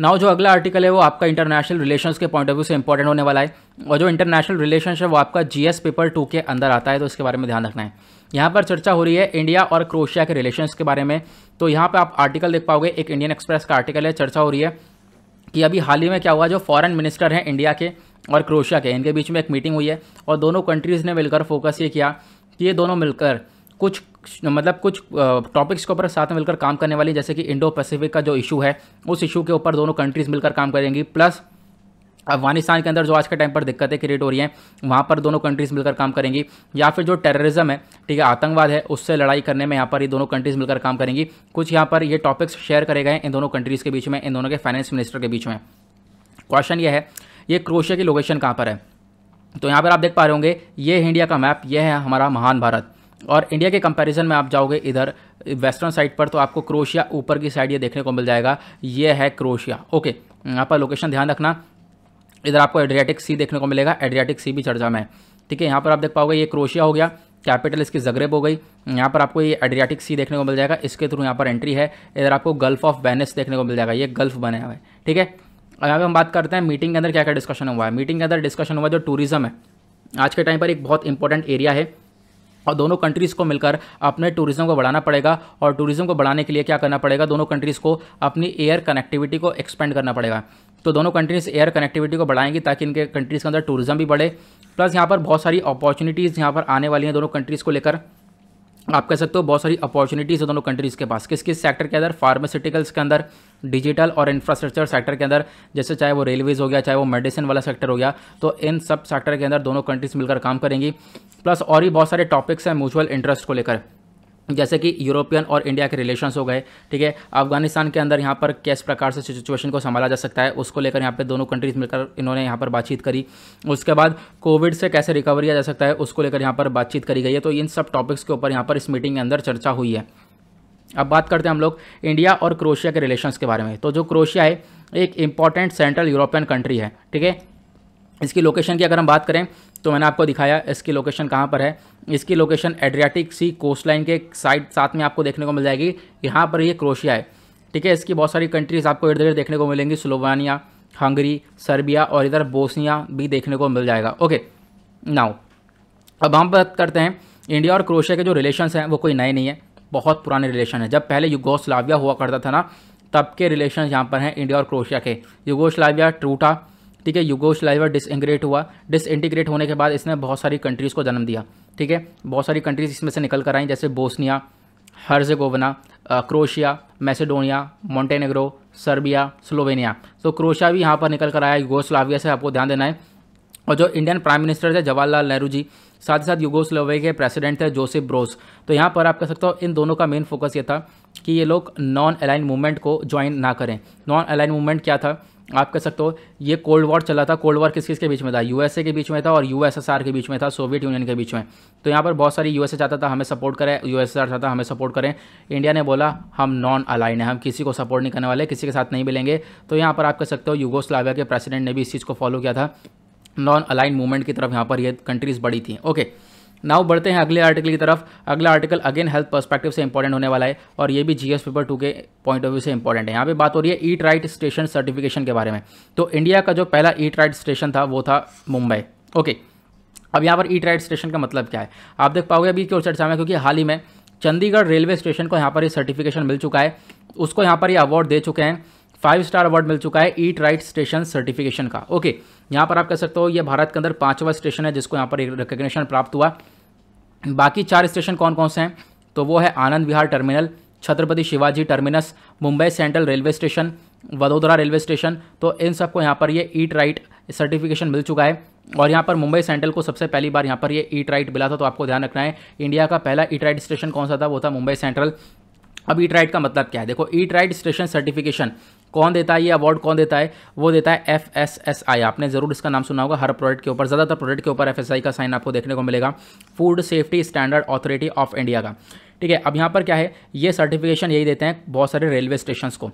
नाउ जो अगला आर्टिकल है वो आपका इंटरनेशनल रिलेशंस के पॉइंट ऑफ व्यू से इंपॉर्टेंट होने वाला है और जो इंटरनेशनल रिलेशंस है वो आपका जीएस पेपर टू के अंदर आता है तो इसके बारे में ध्यान रखना है यहाँ पर चर्चा हो रही है इंडिया और क्रोशिया के रिलेशंस के बारे में तो यहाँ पर आप आर्टिकल देख पाओगे एक इंडियन एक्सप्रेस का आर्टिकल है चर्चा हो रही है कि अभी हाल ही में क्या हुआ जो फॉरन मिनिस्टर हैं इंडिया के और क्रोशिया के इनके बीच में एक मीटिंग हुई है और दोनों कंट्रीज़ ने मिलकर फोकस ये किया कि ये दोनों मिलकर कुछ मतलब कुछ टॉपिक्स के ऊपर साथ में मिलकर काम करने वाली जैसे कि इंडो पैसिफिक का जो इशू है उस इशू के ऊपर दोनों कंट्रीज़ मिलकर काम करेंगी प्लस अफगानिस्तान के अंदर जो आज के टाइम पर दिक्कतें क्रिएट हो रही हैं वहाँ पर दोनों कंट्रीज़ मिलकर काम करेंगी या फिर जो टेररिज्म है ठीक है आतंकवाद है उससे लड़ाई करने में यहाँ पर ये दोनों कंट्रीज़ मिलकर काम करेंगी कुछ यहाँ पर ये टॉपिक्स शेयर करे गए इन दोनों कंट्रीज़ के बीच में इन दोनों के फाइनेंस मिनिस्टर के बीच में क्वेश्चन ये है ये क्रोशिया की लोकेशन कहाँ पर है तो यहाँ पर आप देख पा रहे होंगे ये इंडिया का मैप ये है हमारा महान भारत और इंडिया के कंपैरिजन में आप जाओगे इधर वेस्टर्न साइड पर तो आपको क्रोशिया ऊपर की साइड ये देखने को मिल जाएगा ये है क्रोशिया ओके यहाँ पर लोकेशन ध्यान रखना इधर आपको एड्रियाटिक सी देखने को मिलेगा एड्रियाटिक सी भी चर्चा में ठीक है यहाँ पर आप देख पाओगे ये क्रोशिया हो गया कैपिटल इसकी जगरेब हो गई यहाँ पर आपको ये एड्रियाटिक सी देखने को मिल जाएगा इसके थ्रू यहाँ पर एंट्री है इधर आपको गल्फ ऑफ बैनस देखने को मिल जाएगा ये गल्फ बनाया हुए ठीक है यहाँ पर हम बात करते हैं मीटिंग के अंदर क्या क्या डिस्कशन हुआ है मीटिंग के अंदर डिस्कशन हुआ जो टूरिज्म है आज के टाइम पर एक बहुत इंपॉर्टेंट एरिया है और दोनों कंट्रीज़ को मिलकर अपने टूरिज़्म को बढ़ाना पड़ेगा और टूरिज़्म को बढ़ाने के लिए क्या करना पड़ेगा दोनों कंट्रीज़ को अपनी एयर कनेक्टिविटी को एक्सपेंड करना पड़ेगा तो दोनों कंट्रीज़ एयर कनेक्टिविटी को बढ़ाएंगी ताकि इनके कंट्रीज़ के अंदर टूरिज़्म भी बढ़े प्लस यहाँ पर बहुत सारी अपॉर्चुनिटीज़ यहाँ पर आने वाली हैं दोनों कंट्रीज़ को लेकर आप कह सकते हो बहुत सारी अपॉर्चुनिटीज़ है दोनों कंट्रीज़ के पास किस किस सेक्टर के अंदर फार्मास्यूटिकल्स के अंदर डिजिटल और इंफ्रास्ट्रक्चर सेक्टर के अंदर जैसे चाहे वो रेलवेज़ हो गया चाहे वो मेडिसिन वाला सेक्टर हो गया तो इन सब सेक्टर के अंदर दोनों कंट्रीज़ मिलकर काम करेंगी प्लस और भी बहुत सारे टॉपिक्स हैं म्यूचुअल इंटरेस्ट को लेकर जैसे कि यूरोपियन और इंडिया के रिलेशंस हो गए ठीक है अफगानिस्तान के अंदर यहाँ पर किस प्रकार से सिचुएशन को संभाला जा सकता है उसको लेकर यहाँ पे दोनों कंट्रीज मिलकर इन्होंने यहाँ पर बातचीत करी उसके बाद कोविड से कैसे रिकवर किया जा सकता है उसको लेकर यहाँ पर बातचीत करी गई है तो इन सब टॉपिक्स के ऊपर यहाँ पर इस मीटिंग के अंदर चर्चा हुई है अब बात करते हैं हम लोग इंडिया और क्रोशिया के रिलेशन के बारे में तो जो क्रोशिया है एक इंपॉर्टेंट सेंट्रल यूरोपियन कंट्री है ठीक है इसकी लोकेशन की अगर हम बात करें तो मैंने आपको दिखाया इसकी लोकेशन कहाँ पर है इसकी location Adriatic Sea coastline के साइड साथ में आपको देखने को मिल जाएगी यहाँ पर ये क्रोशिया है ठीक है इसकी बहुत सारी कंट्रीज़ आपको इर्द गिर्द देखने को मिलेंगी स्लोवानिया हंगरी सर्बिया और इधर बोसनिया भी देखने को मिल जाएगा ओके नाउ अब हम बात करते हैं इंडिया और क्रोशिया के जो रिलेशंस हैं वो कोई नए नहीं है बहुत पुराने रिलेशन है जब पहले युगोस्लाविया हुआ करता था ना तब के रिलेशन यहाँ पर हैं इंडिया और क्रोशिया के युगोस्लाविया ट्रूटा ठीक है डिस डिसइंग्रेट हुआ डिसइंटीग्रेट होने के बाद इसने बहुत सारी कंट्रीज़ को जन्म दिया ठीक है बहुत सारी कंट्रीज़ इसमें से निकल कर आई जैसे Bosnia Herzegovina Croatia Macedonia Montenegro Serbia Slovenia तो क्रोशिया भी यहाँ पर निकल कर आया युगोस्लाविया से आपको ध्यान देना है और जो इंडियन प्राइम मिनिस्टर थे जवाहरलाल नेहरू जी साथ ही साथ यूगोस्लोवे के प्रेसिडेंट थे जोसेफ ब्रोस तो यहाँ पर आप कह सकते हो इन दोनों का मेन फोकस ये था कि ये लोग नॉन अलाइन मूवमेंट को ज्वाइन ना करें नॉन अलाइन मूवमेंट क्या था आप कह सकते हो ये कोल्ड वॉर चला था कोल्ड वॉर किस किस के बीच में था यूएसए के बीच में था और यूएसएसआर के बीच में था सोवियत यूनियन के बीच में तो यहाँ पर बहुत सारी यूएसए चाहता था हमें सपोर्ट करें यूएसएसआर चाहता हमें सपोर्ट करें इंडिया ने बोला हम नॉन अलाइन है हम किसी को सपोर्ट नहीं करने वाले किसी के साथ नहीं मिलेंगे तो यहाँ पर आप कह सकते हो यूगोस्लाविया के प्रेसिडेंट ने भी इस चीज़ को फॉलो किया था नॉन अलाइन मूवमेंट की तरफ यहाँ पर ये कंट्रीज़ बढ़ी थी ओके okay. नाउ बढ़ते हैं अगले आर्टिकल की तरफ अगला आर्टिकल अगेन हेल्थ पर्सपेक्टिव से इंपॉर्टेंट होने वाला है और ये भी जीएस पेपर टू के पॉइंट ऑफ व्यू से इंपॉर्टेंट है यहाँ पे बात हो रही है ईट राइट स्टेशन सर्टिफिकेशन के बारे में तो इंडिया का जो पहला ईट राइट स्टेशन था वो था मुंबई ओके अब यहाँ पर ईट राइट स्टेशन का मतलब क्या है आप देख पाओगे अभी क्यों चर्चा में क्योंकि हाल ही में चंडीगढ़ रेलवे स्टेशन को यहाँ पर ये सर्टिफिकेशन मिल चुका है उसको यहाँ पर ये अवार्ड दे चुके हैं फाइव स्टार अवार्ड मिल चुका है ईट राइट स्टेशन सर्टिफिकेशन का ओके okay. यहाँ पर आप कह सकते हो ये भारत के अंदर पाँचवा स्टेशन है जिसको यहाँ पर रिकोगशन प्राप्त हुआ बाकी चार स्टेशन कौन कौन से हैं तो वो है Anand Vihar terminal Chhatrapati Shivaji terminus Mumbai central railway station Vadodara railway station तो इन सबको यहाँ पर ये ईट राइट सर्टिफिकेशन मिल चुका है और यहाँ पर मुंबई सेंट्रल को सबसे पहली बार यहाँ पर ये ईट राइट मिला था तो आपको ध्यान रखना है इंडिया का पहला ईट राइट स्टेशन कौन सा था वो था मुंबई सेंट्रल अब ईट राइट का मतलब क्या है देखो ईट राइट स्टेशन सर्टिफिकेशन कौन देता है ये अवार्ड कौन देता है वो देता है एफ एस एस आई आपने ज़रूर इसका नाम सुना होगा हर प्रोडक्ट के ऊपर ज़्यादातर प्रोडक्ट के ऊपर एफ एस आई का साइन आपको देखने को मिलेगा food safety standard authority of India का ठीक है अब यहाँ पर क्या है ये सर्टिफिकेशन यही देते हैं बहुत सारे रेलवे स्टेशन को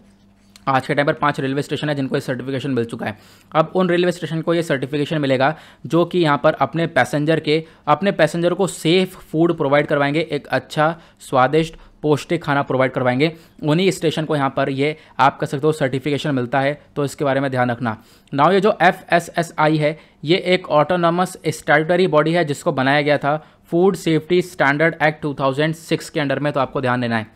आज के टाइम पर पांच रेलवे स्टेशन है जिनको ये सर्टिफिकेशन मिल चुका है अब उन रेलवे स्टेशन को ये सर्टिफिकेशन मिलेगा जो कि यहाँ पर अपने पैसेंजर के अपने पैसेंजर को सेफ फूड प्रोवाइड करवाएंगे एक अच्छा स्वादिष्ट पौष्टिक खाना प्रोवाइड करवाएंगे उन्हीं स्टेशन को यहाँ पर ये आप कह सकते हो सर्टिफिकेशन मिलता है तो इसके बारे में ध्यान रखना नाउ ये जो एफ एस एस आई है ये एक ऑटोनॉमस स्टैटरी बॉडी है जिसको बनाया गया था फूड सेफ्टी स्टैंडर्ड एक्ट 2006 के अंडर में तो आपको ध्यान देना है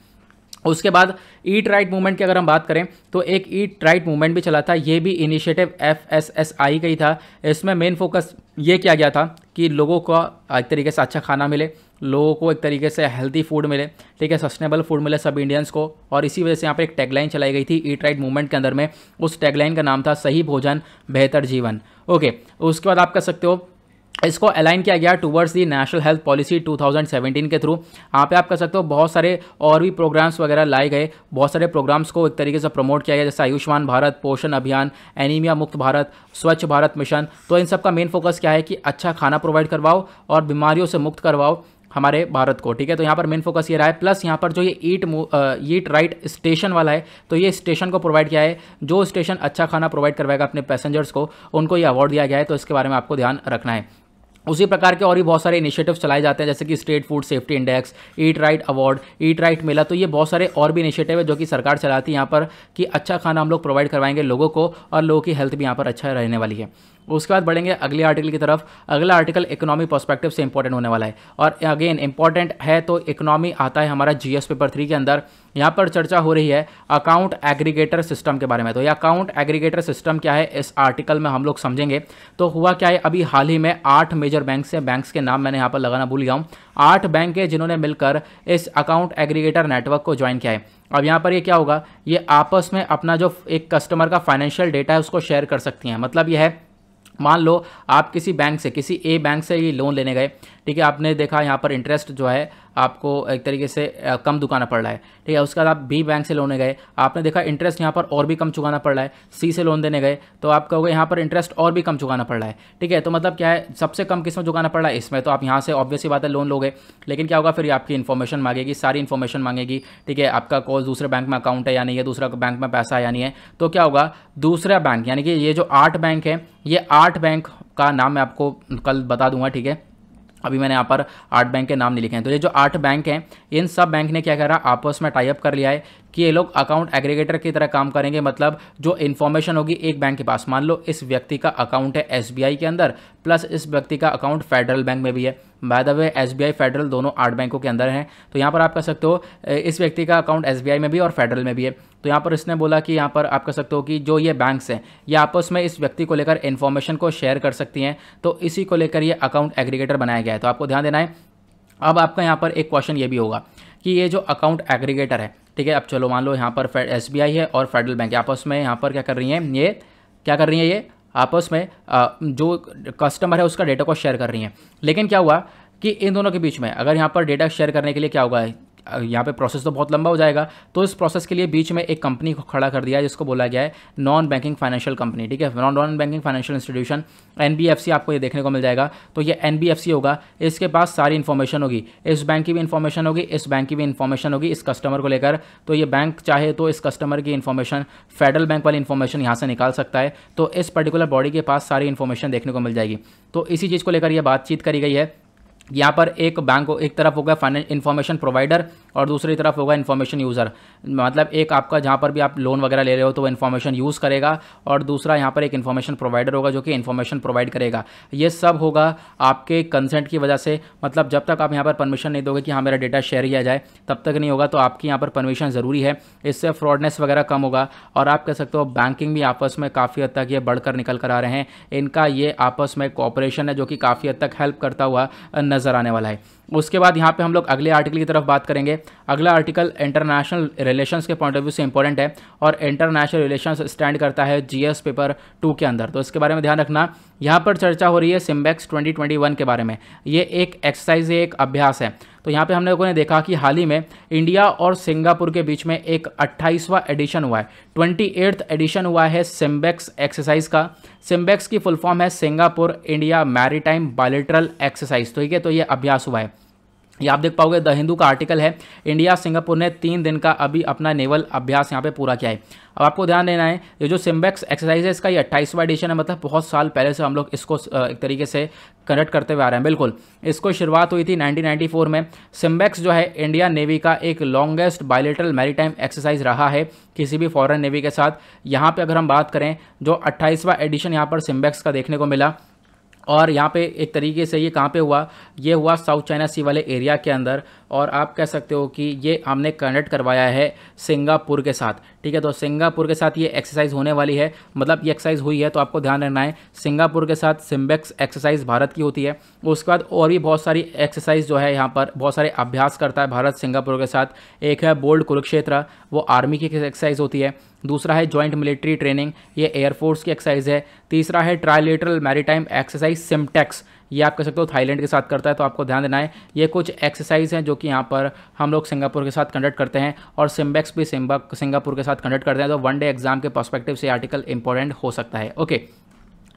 उसके बाद ईट राइट मूवमेंट की अगर हम बात करें तो एक ईट राइट मूवमेंट भी चला था ये भी initiative F S S A I ही था इसमें मेन फोकस ये किया गया था कि लोगों को एक तरीके से अच्छा खाना मिले लोगों को एक तरीके से हेल्दी फूड मिले ठीक है सस्टेनेबल फूड मिले सब इंडियंस को और इसी वजह से यहाँ पर एक टैगलाइन चलाई गई थी ईट राइट मूवमेंट के अंदर में उस टैगलाइन का नाम था सही भोजन बेहतर जीवन ओके उसके बाद आप कर सकते हो इसको अलाइन किया गया towards the national health policy 2017 के थ्रू यहाँ पे आप कर सकते हो बहुत सारे और भी प्रोग्राम्स वगैरह लाए गए बहुत सारे प्रोग्राम्स को एक तरीके से प्रमोट किया गया जैसे आयुष्मान भारत पोषण अभियान एनीमिया मुक्त भारत स्वच्छ भारत मिशन तो इन सब का मेन फोकस क्या है कि अच्छा खाना प्रोवाइड करवाओ और बीमारियों से मुक्त करवाओ हमारे भारत को ठीक है तो यहाँ पर मेन फोकस ये रहा है प्लस यहाँ पर जो ये ईट ईट राइट स्टेशन वाला है तो ये स्टेशन को प्रोवाइड किया है जो स्टेशन अच्छा खाना प्रोवाइड करवाएगा अपने पैसेंजर्स को उनको ये अवार्ड दिया गया है तो इसके बारे में आपको ध्यान रखना है उसी प्रकार के और भी बहुत सारे इनिशिएटिव चलाए जाते हैं जैसे कि state food safety index eat right award eat right mela तो ये बहुत सारे और भी इनिशिएटिव है जो कि सरकार चलाती है यहाँ पर कि अच्छा खाना हम लोग प्रोवाइड करवाएंगे लोगों को और लोगों की हेल्थ भी यहाँ पर अच्छा रहने वाली है उसके बाद बढ़ेंगे अगले आर्टिकल की तरफ अगला आर्टिकल इकोनॉमी पर्सपेक्टिव से इंपॉर्टेंट होने वाला है और अगेन इंपॉर्टेंट है तो इकोनॉमी आता है हमारा जीएस पेपर थ्री के अंदर यहाँ पर चर्चा हो रही है अकाउंट एग्रीगेटर सिस्टम के बारे में तो ये अकाउंट एग्रीगेटर सिस्टम क्या है इस आर्टिकल में हम लोग समझेंगे तो हुआ क्या है अभी हाल ही में आठ मेजर बैंक से बैंक्स के नाम मैंने यहाँ पर लगाना भूल गया हूँ आठ बैंक है जिन्होंने मिलकर इस अकाउंट एग्रीगेटर नेटवर्क को ज्वाइन किया है अब यहाँ पर ये क्या होगा ये आपस में अपना जो एक कस्टमर का फाइनेंशियल डेटा है उसको शेयर कर सकती हैं मतलब ये है मान लो आप किसी बैंक से किसी ए बैंक से ये लोन लेने गए ठीक है आपने देखा यहाँ पर इंटरेस्ट जो है आपको एक तरीके से कम दुकाना पड़ रहा है ठीक है उसके बाद आप बी बैंक से लोन गए आपने देखा इंटरेस्ट यहाँ पर और भी कम चुकाना पड़ रहा है सी से लोन देने गए तो आप कहोगे यहाँ पर इंटरेस्ट और भी कम चुकाना पड़ रहा है ठीक है तो मतलब क्या है सबसे कम किस्म चुकाना पड़ रहा है इसमें तो आप यहाँ से ऑब्वियसली बात है लोन लोगे लेकिन क्या होगा फिर आपकी इन्फॉर्मेशन मांगेगी सारी इन्फॉर्मेशन मांगेगी ठीक है आपका कॉल दूसरे बैंक में अकाउंट है या नहीं है दूसरा बैंक में पैसा है या नहीं है तो क्या होगा दूसरा बैंक यानी कि ये जो आठ बैंक है ये आठ बैंक का नाम मैं आपको कल बता दूंगा ठीक है अभी मैंने यहाँ पर आठ बैंक के नाम नहीं लिखे हैं तो ये जो आठ बैंक हैं इन सब बैंक ने क्या करा आपस में टाइप कर लिया है कि ये लोग अकाउंट एग्रीगेटर की तरह काम करेंगे मतलब जो इन्फॉर्मेशन होगी एक बैंक के पास मान लो इस व्यक्ति का अकाउंट है एस के अंदर प्लस इस व्यक्ति का अकाउंट फेडरल बैंक में भी है बाय द वे एस फेडरल दोनों आठ बैंकों के अंदर हैं तो यहाँ पर आप कह सकते हो इस व्यक्ति का अकाउंट एस में भी और फेडरल में भी है तो यहाँ पर इसने बोला कि यहाँ पर आप कह सकते हो कि जो ये बैंक्स हैं ये आपस में इस व्यक्ति को लेकर इन्फॉर्मेशन को शेयर कर सकती हैं तो इसी को लेकर ये अकाउंट एग्रीगेटर बनाया गया है तो आपको ध्यान देना है अब आपका यहाँ पर एक क्वेश्चन ये भी होगा कि ये जो अकाउंट एग्रीगेटर है ठीक है अब चलो मान लो यहाँ पर एस है और फेडरल बैंक आपस में यहाँ पर क्या कर रही हैं ये क्या कर रही हैं ये आपस में जो कस्टमर है उसका डेटा को शेयर कर रही हैं लेकिन क्या हुआ कि इन दोनों के बीच में अगर यहाँ पर डेटा शेयर करने के लिए क्या होगा यहाँ पे प्रोसेस तो बहुत लंबा हो जाएगा तो इस प्रोसेस के लिए बीच में एक कंपनी को खड़ा कर दिया जिसको बोला गया है नॉन बैंकिंग फाइनेंशियल कंपनी ठीक है नॉन बैंकिंग फाइनेंशियल इंस्टीट्यूशन एन आपको ये देखने को मिल जाएगा तो ये एन होगा इसके पास सारी इन्फॉर्मेशन होगी इस बैंक की भी इन्फॉर्मेशन होगी इस बैंक की भी इन्फॉर्मेशन होगी इस कस्टमर को लेकर तो ये बैंक चाहे तो इस कस्टमर की इन्फॉर्मेशन फेडरल बैंक वाली इन्फॉर्मेशन यहाँ से निकाल सकता है तो इस पर्टिकुलर बॉडी के पास सारी इन्फॉर्मेशन देखने को मिल जाएगी तो इसी चीज़ को लेकर यह बातचीत करी गई है यहाँ पर एक बैंक एक तरफ होगा फाइनेंस इन्फॉर्मेशन प्रोवाइडर और दूसरी तरफ होगा इन्फॉर्मेशन यूज़र मतलब एक आपका जहाँ पर भी आप लोन वगैरह ले रहे हो तो वो इन्फॉर्मेशन यूज़ करेगा और दूसरा यहाँ पर एक इन्फॉर्मेशन प्रोवाइडर होगा जो कि इन्फॉर्मेशन प्रोवाइड करेगा ये सब होगा आपके कंसेंट की वजह से मतलब जब तक आप यहाँ पर परमिशन नहीं दोगे कि हाँ मेरा डेटा शेयर किया जाए तब तक नहीं होगा तो आपकी यहाँ पर परमिशन ज़रूरी है इससे फ्रॉडनेस वगैरह कम होगा और आप कह सकते हो बैंकिंग भी आपस में काफ़ी हद तक ये बढ़कर निकल कर आ रहे हैं इनका ये आपस में कॉपरेशन है जो कि काफ़ी हद तक हेल्प करता हुआ नज़र आने वाला है उसके बाद यहाँ पे हम लोग अगले आर्टिकल की तरफ बात करेंगे अगला आर्टिकल इंटरनेशनल रिलेशंस के पॉइंट ऑफ व्यू से इंपॉर्टेंट है और इंटरनेशनल रिलेशंस स्टैंड करता है जीएस पेपर टू के अंदर तो इसके बारे में ध्यान रखना यहाँ पर चर्चा हो रही है सिम्बेक्स 2021 के बारे में ये एक एक्सरसाइज एक अभ्यास है तो यहाँ पे हम लोगों ने देखा कि हाल ही में इंडिया और सिंगापुर के बीच में एक 28वां एडिशन हुआ है ट्वेंटी एडिशन हुआ है सिम्बेक्स एक्सरसाइज का सिम्बेक्स की फुल फॉर्म है Singapore India maritime bilateral exercise ठीक तो है तो ये अभ्यास हुआ है ये आप देख पाओगे द हिंदू का आर्टिकल है इंडिया सिंगापुर ने तीन दिन का अभी अपना नेवल अभ्यास यहाँ पे पूरा किया है अब आपको ध्यान देना है ये जो सिम्बेक्स एक्सरसाइज है इसका ये अट्ठाईसवा एडिशन है मतलब बहुत साल पहले से हम लोग इसको एक तरीके से कनेक्ट करते हुए आ रहे हैं बिल्कुल इसको शुरुआत हुई थी 1994 में सिम्बेक्स जो है इंडिया नेवी का एक लॉन्गेस्ट बायोलिटल मैरीटाइम एक्सरसाइज रहा है किसी भी फॉरन नेवी के साथ यहाँ पर अगर हम बात करें जो अट्ठाईसवा एडिशन यहाँ पर सिम्बेक्स का देखने को मिला और यहाँ पे एक तरीके से ये कहाँ पे हुआ ये हुआ साउथ चाइना सी वाले एरिया के अंदर और आप कह सकते हो कि ये हमने कनेक्ट करवाया है सिंगापुर के साथ ठीक है तो सिंगापुर के साथ ये एक्सरसाइज होने वाली है मतलब ये एक्सरसाइज हुई है तो आपको ध्यान रखना है सिंगापुर के साथ सिम्बेक्स एक्सरसाइज भारत की होती है उसके बाद और भी बहुत सारी एक्सरसाइज जो है यहाँ पर बहुत सारे अभ्यास करता है भारत सिंगापुर के साथ एक है बोल्ड कुरुक्षेत्र वो आर्मी की एक्सरसाइज होती है दूसरा है जॉइंट मिलिट्री ट्रेनिंग ये एयरफोर्स की एक्सरसाइज है तीसरा है ट्राइलेटरल मैरीटाइम एक्सरसाइज सिमटेक्स ये आप कह सकते हो थाईलैंड के साथ करता है तो आपको ध्यान देना है ये कुछ एक्सरसाइज हैं जो कि यहाँ पर हम लोग सिंगापुर के साथ कंडक्ट करते हैं और सिम्बेक्स भी सिंगापुर के साथ कंडक्ट करते हैं तो वन डे एग्जाम के पर्स्पेक्टिव से आर्टिकल इंपॉर्टेंट हो सकता है ओके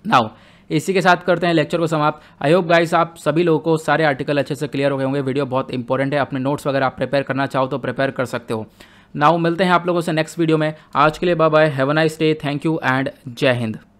नाउ इसी के साथ करते हैं लेक्चर को समाप्त आई होप गाइस आप सभी लोगों को सारे आर्टिकल अच्छे से क्लियर हो गए होंगे वीडियो बहुत इंपॉर्टेंट है अपने नोट्स वगैरह आप प्रिपेयर करना चाहो तो प्रिपेयर कर सकते हो नाउ मिलते हैं आप लोगों से नेक्स्ट वीडियो में आज के लिए bye bye have a nice day thank you and Jai Hind